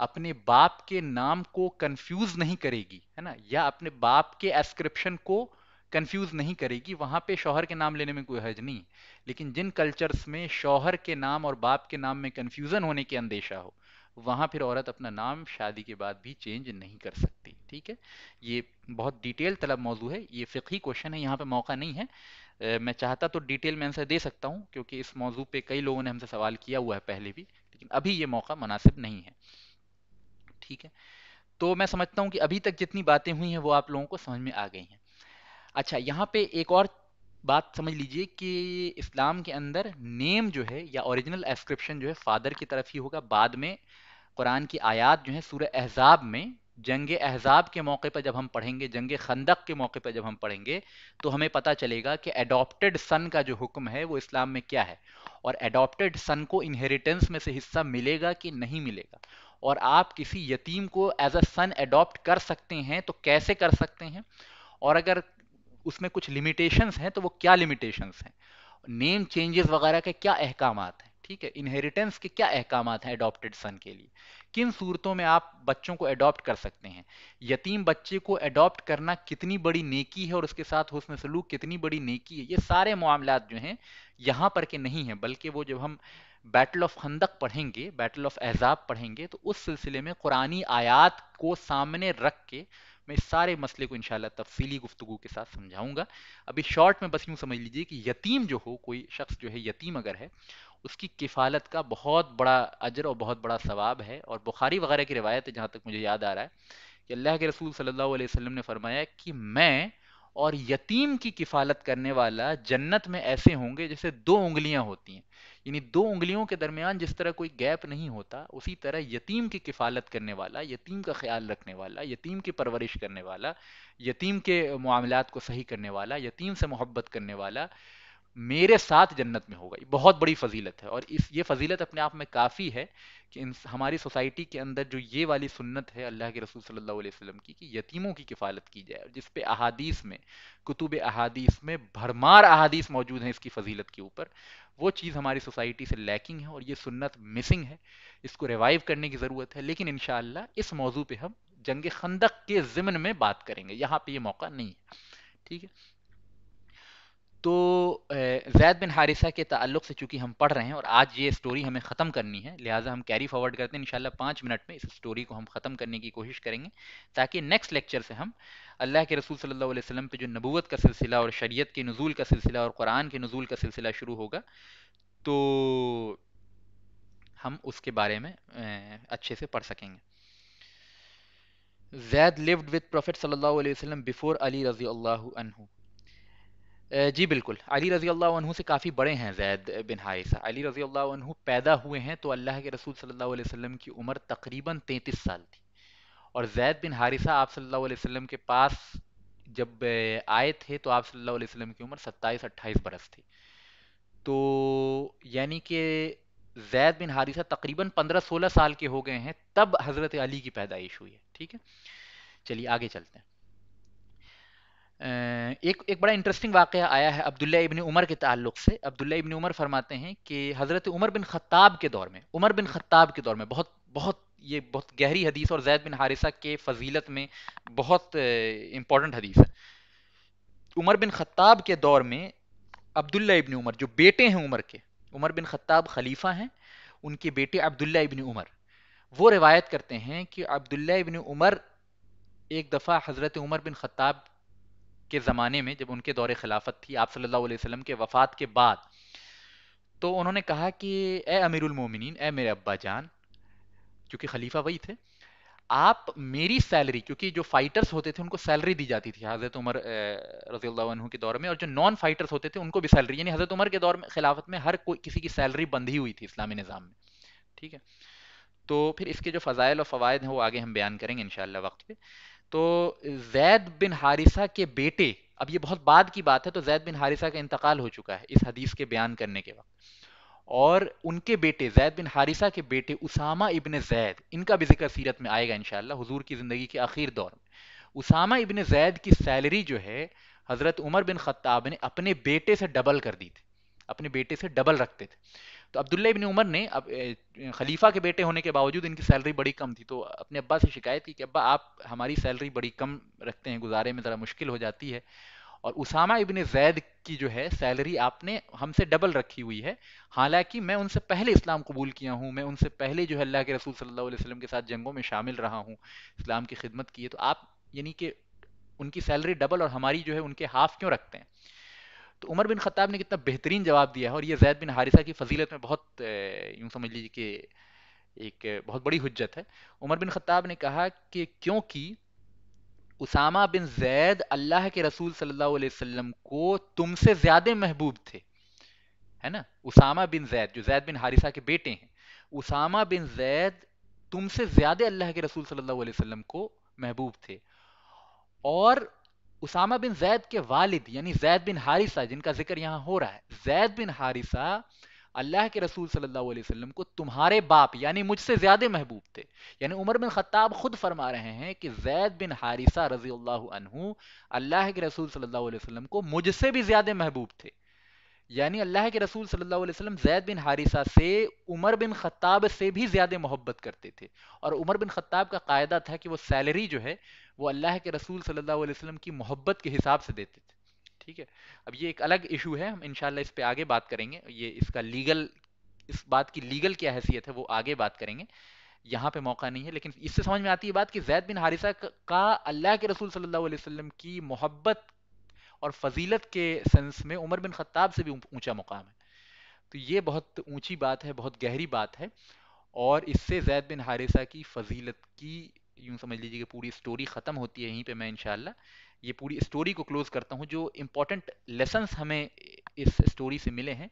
अपने बाप के नाम को कंफ्यूज नहीं करेगी है ना या अपने बाप के एस्क्रिप्शन को कंफ्यूज नहीं करेगी वहां पे शौहर के नाम लेने में कोई हर्ज नहीं लेकिन जिन कल्चर्स में शौहर के नाम और बाप के नाम में कन्फ्यूज़न होने के अंदेशा हो वहां फिर औरत अपना नाम शादी के बाद भी चेंज नहीं कर सकती ठीक है ये बहुत डिटेल तलब मौजू है ये फ़िकी क्वेश्चन है यहाँ पे मौका नहीं है मैं चाहता तो डिटेल में आंसर दे सकता हूँ क्योंकि इस मौजू पे कई लोगों ने हमसे सवाल किया हुआ है पहले भी लेकिन अभी ये मौका मुनासिब नहीं है ठीक है तो मैं समझता हूँ कि अभी तक जितनी बातें हुई हैं वो आप लोगों को समझ में आ गई हैं अच्छा यहाँ पे एक और बात समझ लीजिए कि इस्लाम के अंदर नेम जो है या ओरिजिनल एस्क्रिप्शन जो है फादर की तरफ ही होगा बाद में कुरान की आयात जो है सूर एहजाब में जंग एहजाब के मौके पर जब हम पढ़ेंगे जंग खंदक के मौके पर जब हम पढ़ेंगे तो हमें पता चलेगा कि एडोप्टेड सन का जो हुक्म है वो इस्लाम में क्या है और एडोप्टेड सन को इनहेरिटेंस में से हिस्सा मिलेगा कि नहीं मिलेगा और आप किसी यतीम को एज अ सन एडोप्ट कर सकते हैं तो कैसे कर सकते हैं और अगर उसमें कुछ लिमिटेशंस हैं तो वो क्या लिमिटेशंस हैं नेम चेंजेस वगैरह के क्या अहकाम हैं ठीक है इनहेरिटेंस के क्या अहकाम हैं अडोप्टेड सन के लिए किन सूरतों में आप बच्चों को अडोप्ट कर सकते हैं यतीम बच्चे को अडोप्ट करना कितनी बड़ी नेकी है और उसके साथ हुसन सलूक कितनी बड़ी नेकी है ये सारे मामला जो हैं यहाँ पर के नहीं हैं बल्कि वो जब हम बैटल ऑफ खंदक पढ़ेंगे बैटल ऑफ एजाब पढ़ेंगे तो उस सिलसिले में कुरानी आयात को सामने रख के मैं सारे मसले को इनशाला तफसीली गुफ्तु के साथ समझाऊंगा अभी शॉर्ट में बस यूँ समझ लीजिए कि यतीम जो हो कोई शख्स जो है यतीम अगर है उसकी किफ़ालत का बहुत बड़ा अजर और बहुत बड़ा सवाब है और बुखारी वगैरह की रवायत है जहाँ तक मुझे याद आ रहा है कि अल्लाह के रसूल सल्लल्लाहु अलैहि वसल्लम ने फरमाया कि मैं और यतीम की किफ़ालत करने वाला जन्नत में ऐसे होंगे जैसे दो उंगलियां होती हैं यानी दो उंगलियों के दरमियान जिस तरह कोई गैप नहीं होता उसी तरह यतीम की किफ़ालत करने वाला यतीम का ख्याल रखने वाला यतीम की परवरिश करने वाला यतीम के मामलात को सही करने वाला यतीम से मोहब्बत करने वाला मेरे साथ जन्नत में होगा ये बहुत बड़ी फजीलत है और इस ये फजीलत अपने आप में काफ़ी है कि इन हमारी सोसाइटी के अंदर जो ये वाली सुन्नत है अल्लाह के रसूल सल्लल्लाहु अलैहि वसल्लम की कि यतीमों की किफ़ालत की जाए जिस पे अहादीस में कुतुब अहादीस में भरमार अहादीस मौजूद हैं इसकी फजीलत के ऊपर वो चीज़ हमारी सोसाइटी से लैकिंग है और ये सुन्नत मिसिंग है इसको रिवाइव करने की ज़रूरत है लेकिन इन इस मौजू पर हम जंग खंदक के ज़िमन में बात करेंगे यहाँ पर ये मौका नहीं है ठीक है तो जैद बिन हारिसा के ताल्लुक से चूंकि हम पढ़ रहे हैं और आज ये स्टोरी हमें ख़त्म करनी है लिहाजा हम कैरी फॉरवर्ड करते हैं इंशाल्लाह पाँच मिनट में इस स्टोरी को हम ख़त्म करने की कोशिश करेंगे ताकि नेक्स्ट लेक्चर से हम अल्लाह के रसूल सल्लल्लाहु अलैहि वसल्लम पे जो नबूवत का सिलसिला और शरीयत के नज़ूल का सिलसिला और कुरान के नज़ूल का सिलसिला शुरू होगा तो हम उसके बारे में अच्छे से पढ़ सकेंगे लिव्ड विद प्रोफेट सल्लल्लाहु अलैहि वसल्लम बिफोर अली रजी radiyallahu anhu. जी बिल्कुल अली रज़ी अल्लाह से काफ़ी बड़े हैं जैद बिन हारिसा अली रज़ी अल्लाह पैदा हुए हैं तो अल्लाह के रसूल सल्लल्लाहु अलैहि वसल्लम की उम्र तकरीबन तैंतीस साल थी और जैद बिन हारिसा आप सल्लल्लाहु अलैहि वसल्लम के पास जब आए थे तो आप सल्लल्लाहु अलैहि वसल्लम की उम्र सत्ताईस अट्ठाईस बरस थी तो यानी कि जैद बिन हारिसा तकरीबन पंद्रह सोलह साल के हो गए हैं तब हज़रत अली की पैदाइश हुई है ठीक है चलिए आगे चलते हैं एक एक बड़ा इंटरेस्टिंग वाक़ आया है अब्दुल्ला इबन उमर के ताल्लुक से अब्दुल्ला इबन उमर फरमाते हैं कि हज़रत उमर बिन खत्ताब के दौर में उमर बिन खत्ताब के दौर में बहुत बहुत ये बहुत गहरी हदीस और जैद बिन हारिसा के फजीलत में बहुत इम्पोर्टेंट हदीस है उमर बिन खत्ताब के दौर में अब्दुल्ला इबन उमर जो बेटे हैं उमर के उमर बिन खत्ताब खलीफा हैं उनके बेटे अब्दुल्ला इबन उमर वो रिवायत करते हैं कि अब्दुल्ला इबन उमर एक दफ़ा हज़रत उमर बिन खत्ताब के ज़माने में जब उनके दौरे खिलाफत थी आप सल्लल्लाहु अलैहि वसल्लम के वफ़ात के बाद तो उन्होंने कहा कि ए अमीरुल मोमिनीन ए मेरे अब्बा जान क्योंकि खलीफा वही थे आप मेरी सैलरी क्योंकि जो फाइटर्स होते थे उनको सैलरी दी जाती थी हज़रत उमर रजी अल्लाह के दौर में और जो नॉन फाइटर्स होते थे उनको भी सैलरी यानी हज़रत उमर के दौर में खिलाफत में हर कोई किसी की सैलरी बंधी हुई थी इस्लामी निज़ाम में ठीक है तो फिर इसके जो फ़ज़ाइल और फ़वाद हैं वो आगे हम बयान करेंगे इन वक्त पे तो जैद बिन हारिसा के बेटे अब ये बहुत बाद की बात है तो जैद बिन हारिसा का इंतकाल हो चुका है इस हदीस के बयान करने के वक्त और उनके बेटे जैद बिन हारिसा के बेटे उसामा इबन जैद इनका भी जिक्र सीरत में आएगा इंशाल्लाह हुजूर की ज़िंदगी के आखिर दौर में उसामा इबन जैद की सैलरी जो है हज़रत उमर बिन ख़त्ताब ने अपने बेटे से डबल कर दी थी अपने बेटे से डबल रखते थे तो अब्दुल्ला इबिन उमर ने अब खलीफा के बेटे होने के बावजूद इनकी सैलरी बड़ी कम थी तो अपने अब्बा से शिकायत की कि अब्बा आप हमारी सैलरी बड़ी कम रखते हैं गुजारे में ज़रा मुश्किल हो जाती है और उसामा इबन जैद की जो है सैलरी आपने हमसे डबल रखी हुई है हालांकि मैं उनसे पहले इस्लाम कबूल किया हूँ मैं उनसे पहले जो है अल्लाह के रसूल सल्लल्लाहु अलैहि वसल्लम के साथ जंगों में शामिल रहा हूँ इस्लाम की खिदमत की है तो आप यानी कि उनकी सैलरी डबल और हमारी जो है उनके हाफ क्यों रखते हैं तो उमर बिन खत्ताब ने कितना बेहतरीन जवाब दिया है और ये जैद बिन हारिसा की फजीलत में बहुत यूं समझ लीजिए कि एक बहुत बड़ी हजत है उमर बिन खत्ताब ने कहा कि क्योंकि उसामा बिन जैद अल्लाह के रसूल सल्लल्लाहु अलैहि वसल्लम को तुमसे ज़्यादा महबूब थे है ना उसामा बिन जैद जो जैद बिन हारिसा के बेटे हैं उसामा बिन जैद तुमसे ज़्यादा अल्लाह के रसूल सल्लल्लाहु अलैहि वसल्लम को महबूब थे और उसामा बिन जैद के वालिद यानी जैद बिन हारिसा जिनका जिक्र यहाँ हो रहा है जैद बिन हारिसा अल्लाह के रसूल सल्लल्लाहु अलैहि वसल्लम को तुम्हारे बाप यानी मुझसे ज्यादा महबूब थे यानी उमर बिन खत्ताब खुद फरमा रहे हैं कि जैद बिन हारिसा रजी अल्लाह अल्लाह के रसूल सल्लल्लाहु अलैहि वसल्लम को मुझसे भी ज्यादा महबूब थे यानी अल्लाह के रसूल सल्लल्लाहु अलैहि वसल्लम जैद बिन हारिसा से उमर बिन खत्ताब से भी ज़्यादा मोहब्बत करते थे और उमर बिन खत्ताब का कायदा था कि वो सैलरी जो है वो अल्लाह के रसूल सल्लल्लाहु अलैहि वसल्लम की मोहब्बत के हिसाब से देते थे ठीक है अब ये एक अलग इशू है हम इनशाला इस पर आगे बात करेंगे ये इसका लीगल इस बात की लीगल क्या हैसियत है वो आगे बात करेंगे यहाँ पे मौका नहीं है लेकिन इससे समझ में आती है बात कि जैद बिन हारिसा का अल्लाह के रसूल सल्लल्लाहु अलैहि वसल्लम की मोहब्बत और फजीलत के सेंस में उमर बिन खत्ताब से भी ऊंचा मुकाम है तो ये बहुत ऊंची बात है बहुत गहरी बात है और इससे जैद बिन हारिसा की फजीलत की यूं समझ लीजिए कि पूरी स्टोरी ख़त्म होती है यहीं पे मैं इनशाला ये पूरी स्टोरी को क्लोज़ करता हूँ जो इम्पोर्टेंट लेसन्स हमें इस स्टोरी से मिले हैं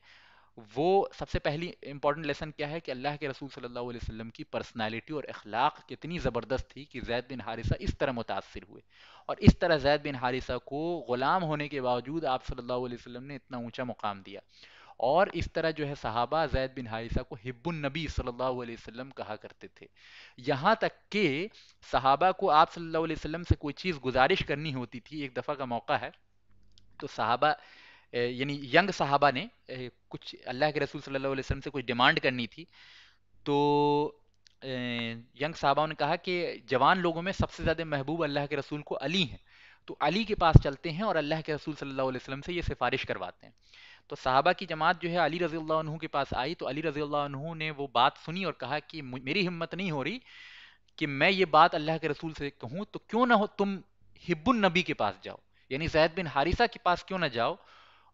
वो सबसे पहली इंपॉर्टेंट लेसन क्या है कि अल्लाह के रसूल सल्लल्लाहु अलैहि वसल्लम की पर्सनालिटी और अखलाक कितनी ज़बरदस्त थी कि जैद बिन हारिसा इस तरह मुतासर हुए और इस तरह जैद बिन हारिसा को ग़ुलाम होने के बावजूद आप सल्लल्लाहु अलैहि वसल्लम ने इतना ऊंचा मुकाम दिया और इस तरह जो है सहाबा जैद बिन हारिसा को हिब्बुल नबी सल्लल्लाहु अलैहि वसल्लम कहा करते थे यहाँ तक कि सहाबा को आप सल्लल्लाहु अलैहि वसल्लम से कोई चीज़ गुजारिश करनी होती थी एक दफ़ा का मौका है तो सहाबा यानी यंग साहबा ने कुछ अल्लाह के रसूल सल्लल्लाहु अलैहि वसल्लम से कुछ डिमांड करनी थी तो यंग साहबा ने कहा कि जवान लोगों में सबसे ज़्यादा महबूब अल्लाह के रसूल को अली हैं तो अली के पास चलते हैं और अल्लाह के रसूल सल्लल्लाहु अलैहि वसल्लम से ये सिफारिश करवाते हैं तो साहबा की जमात जो है अली रज़ी अल्लाह के पास आई तो अली रज़ी अल्लाह ने वो बात सुनी और कहा कि मेरी हिम्मत नहीं हो रही कि मैं ये बात अल्लाह के रसूल से कहूँ तो क्यों ना हो तुम हिब्बुल नबी के पास जाओ यानी जैद बिन हारिसा के पास क्यों ना जाओ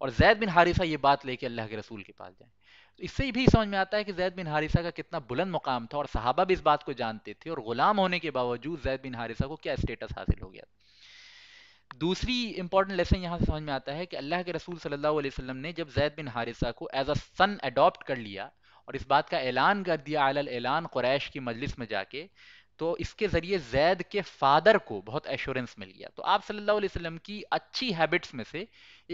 और जैद बिन हारिसा ये बात लेके अल्लाह के रसूल के पास जाए तो इससे भी समझ में आता है कि जैद बिन हारिसा का कितना बुलंद मुकाम था और साहबा भी इस बात को जानते थे और गुलाम होने के बावजूद जैद बिन हारिसा को क्या स्टेटस हासिल हो गया दूसरी इंपॉर्टेंट लेसन यहाँ से समझ में आता है कि अल्लाह के रसूल सल्लल्लाहु अलैहि वसल्लम ने जब जैद बिन हारिसा को एज अ सन अडॉप्ट कर लिया और इस बात का ऐलान कर दिया आल ऐलान कुरैश की मजलिस में जाके तो इसके ज़रिए जैद के फादर को बहुत एश्योरेंस मिल गया तो आप सल्लल्लाहु अलैहि वसल्लम की अच्छी हैबिट्स में से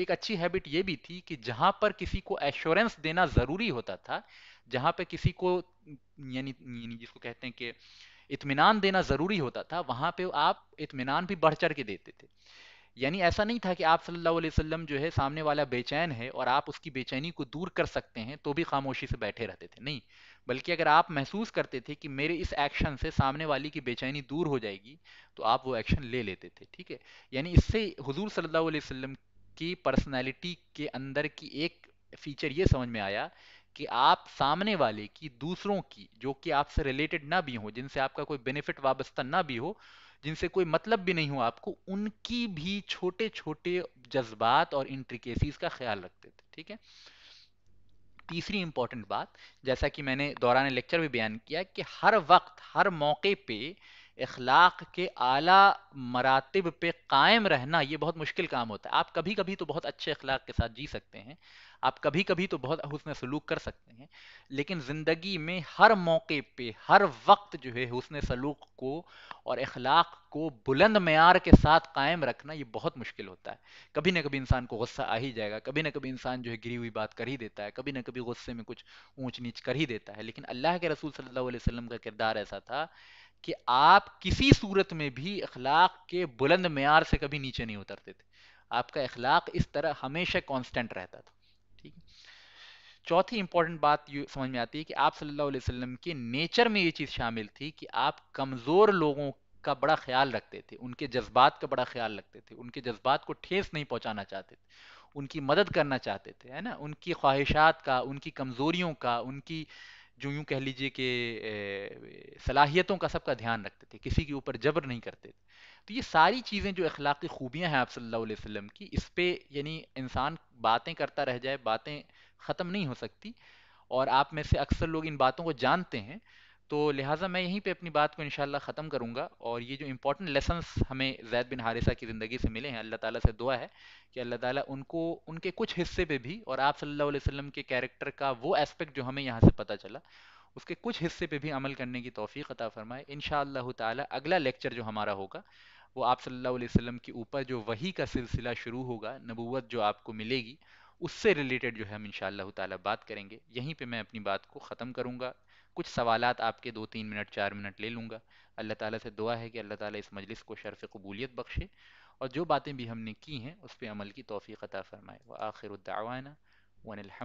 एक अच्छी हैबिट ये भी थी कि जहाँ पर किसी को एश्योरेंस देना ज़रूरी होता था जहाँ पर किसी को यानी जिसको कहते हैं कि इतमान देना ज़रूरी होता था वहाँ पर आप इतमान भी बढ़ चढ़ के देते थे यानी ऐसा नहीं था कि आप सल्लल्लाहु अलैहि वसल्लम जो है सामने वाला बेचैन है और आप उसकी बेचैनी को दूर कर सकते हैं तो भी खामोशी से बैठे रहते थे नहीं बल्कि अगर आप महसूस करते थे कि मेरे इस एक्शन से सामने वाली की बेचैनी दूर हो जाएगी तो आप वो एक्शन ले लेते थे ठीक है यानी इससे हुजूर सल्लल्लाहु अलैहि वसल्लम की पर्सनैलिटी के अंदर की एक फीचर ये समझ में आया कि आप सामने वाले की दूसरों की जो कि आपसे रिलेटेड ना भी हो जिनसे आपका कोई बेनिफिट वाबस्ता ना भी हो जिनसे कोई मतलब भी नहीं हो आपको उनकी भी छोटे छोटे जज्बात और इंट्रिकेसीज का ख्याल रखते थे ठीक है तीसरी इंपॉर्टेंट बात जैसा कि मैंने दौरान लेक्चर भी बयान किया कि हर वक्त हर मौके पे इखलाक के आला मरातब पे कायम रहना ये बहुत मुश्किल काम होता है आप कभी कभी तो बहुत अच्छे अखलाक के साथ जी सकते हैं आप कभी कभी तो बहुत हुसन सलूक कर सकते हैं लेकिन ज़िंदगी में हर मौके पे हर वक्त जो है हुसन सलूक को और अखलाक को बुलंद मैार के साथ कायम रखना ये बहुत मुश्किल होता है कभी ना कभी इंसान को गुस्सा आ ही जाएगा कभी ना कभी इंसान जो है गिरी हुई बात कर ही देता है कभी ना कभी गुस्से में कुछ ऊंच नीच कर ही देता है लेकिन अल्लाह के रसूल सल्ला वसलम का किरदार ऐसा था कि आप किसी सूरत में भी अखलाक के बुलंद मैार से कभी नीचे नहीं उतरते थे आपका अखलाक इस तरह हमेशा कांस्टेंट रहता था चौथी इंपॉर्टेंट बात ये समझ में आती है कि आप सल्लल्लाहु अलैहि वसल्लम के नेचर में ये चीज़ शामिल थी कि आप कमज़ोर लोगों का बड़ा ख्याल रखते थे उनके जज्बात का बड़ा ख्याल रखते थे उनके जज्बात को ठेस नहीं पहुंचाना चाहते थे उनकी मदद करना चाहते थे है ना उनकी ख्वाहिशात का उनकी कमज़ोरियों का उनकी जो यूँ कह लीजिए कि सलाहियतों का सबका ध्यान रखते थे किसी के ऊपर जबर नहीं करते थे तो ये सारी चीज़ें जो अखलाक खूबियाँ हैं आप सल्लल्लाहु अलैहि वसल्लम की इस पर यानी इंसान बातें करता रह जाए बातें ख़त्म नहीं हो सकती और आप में से अक्सर लोग इन बातों को जानते हैं तो लिहाजा मैं यहीं पे अपनी बात को इंशाल्लाह ख़त्म करूँगा और ये जो इम्पोर्टेंट लेसन्स हमें जैद बिन हारिसा की ज़िंदगी से मिले हैं अल्लाह ताली से दुआ है कि अल्लाह ताली उनको उनके कुछ हिस्से पे भी और आप सल्ला वसम के कैरेक्टर का वो एस्पेक्ट जो हमें यहाँ से पता चला उसके कुछ हिस्से पे भी अमल करने की तोफ़ी अता फ़रमाए इन ताला अगला लेक्चर जो हमारा होगा वो आप सल्लल्लाहु अलैहि वसल्लम के ऊपर जो वही का सिलसिला शुरू होगा नबूवत जो आपको मिलेगी उससे रिलेटेड जो है हम इन ताला बात करेंगे यहीं पे मैं अपनी बात को ख़त्म करूँगा कुछ सवालात आपके दो तीन मिनट चार मिनट ले लूँगा अल्लाह ताला से दुआ है कि अल्लाह ताला इस मजलिस को शर्फ़ कबूलियत बख्शे और जो बातें भी हमने की हैं उस पर अमल की तोफ़ी अता फ़रमाए व आखिर वन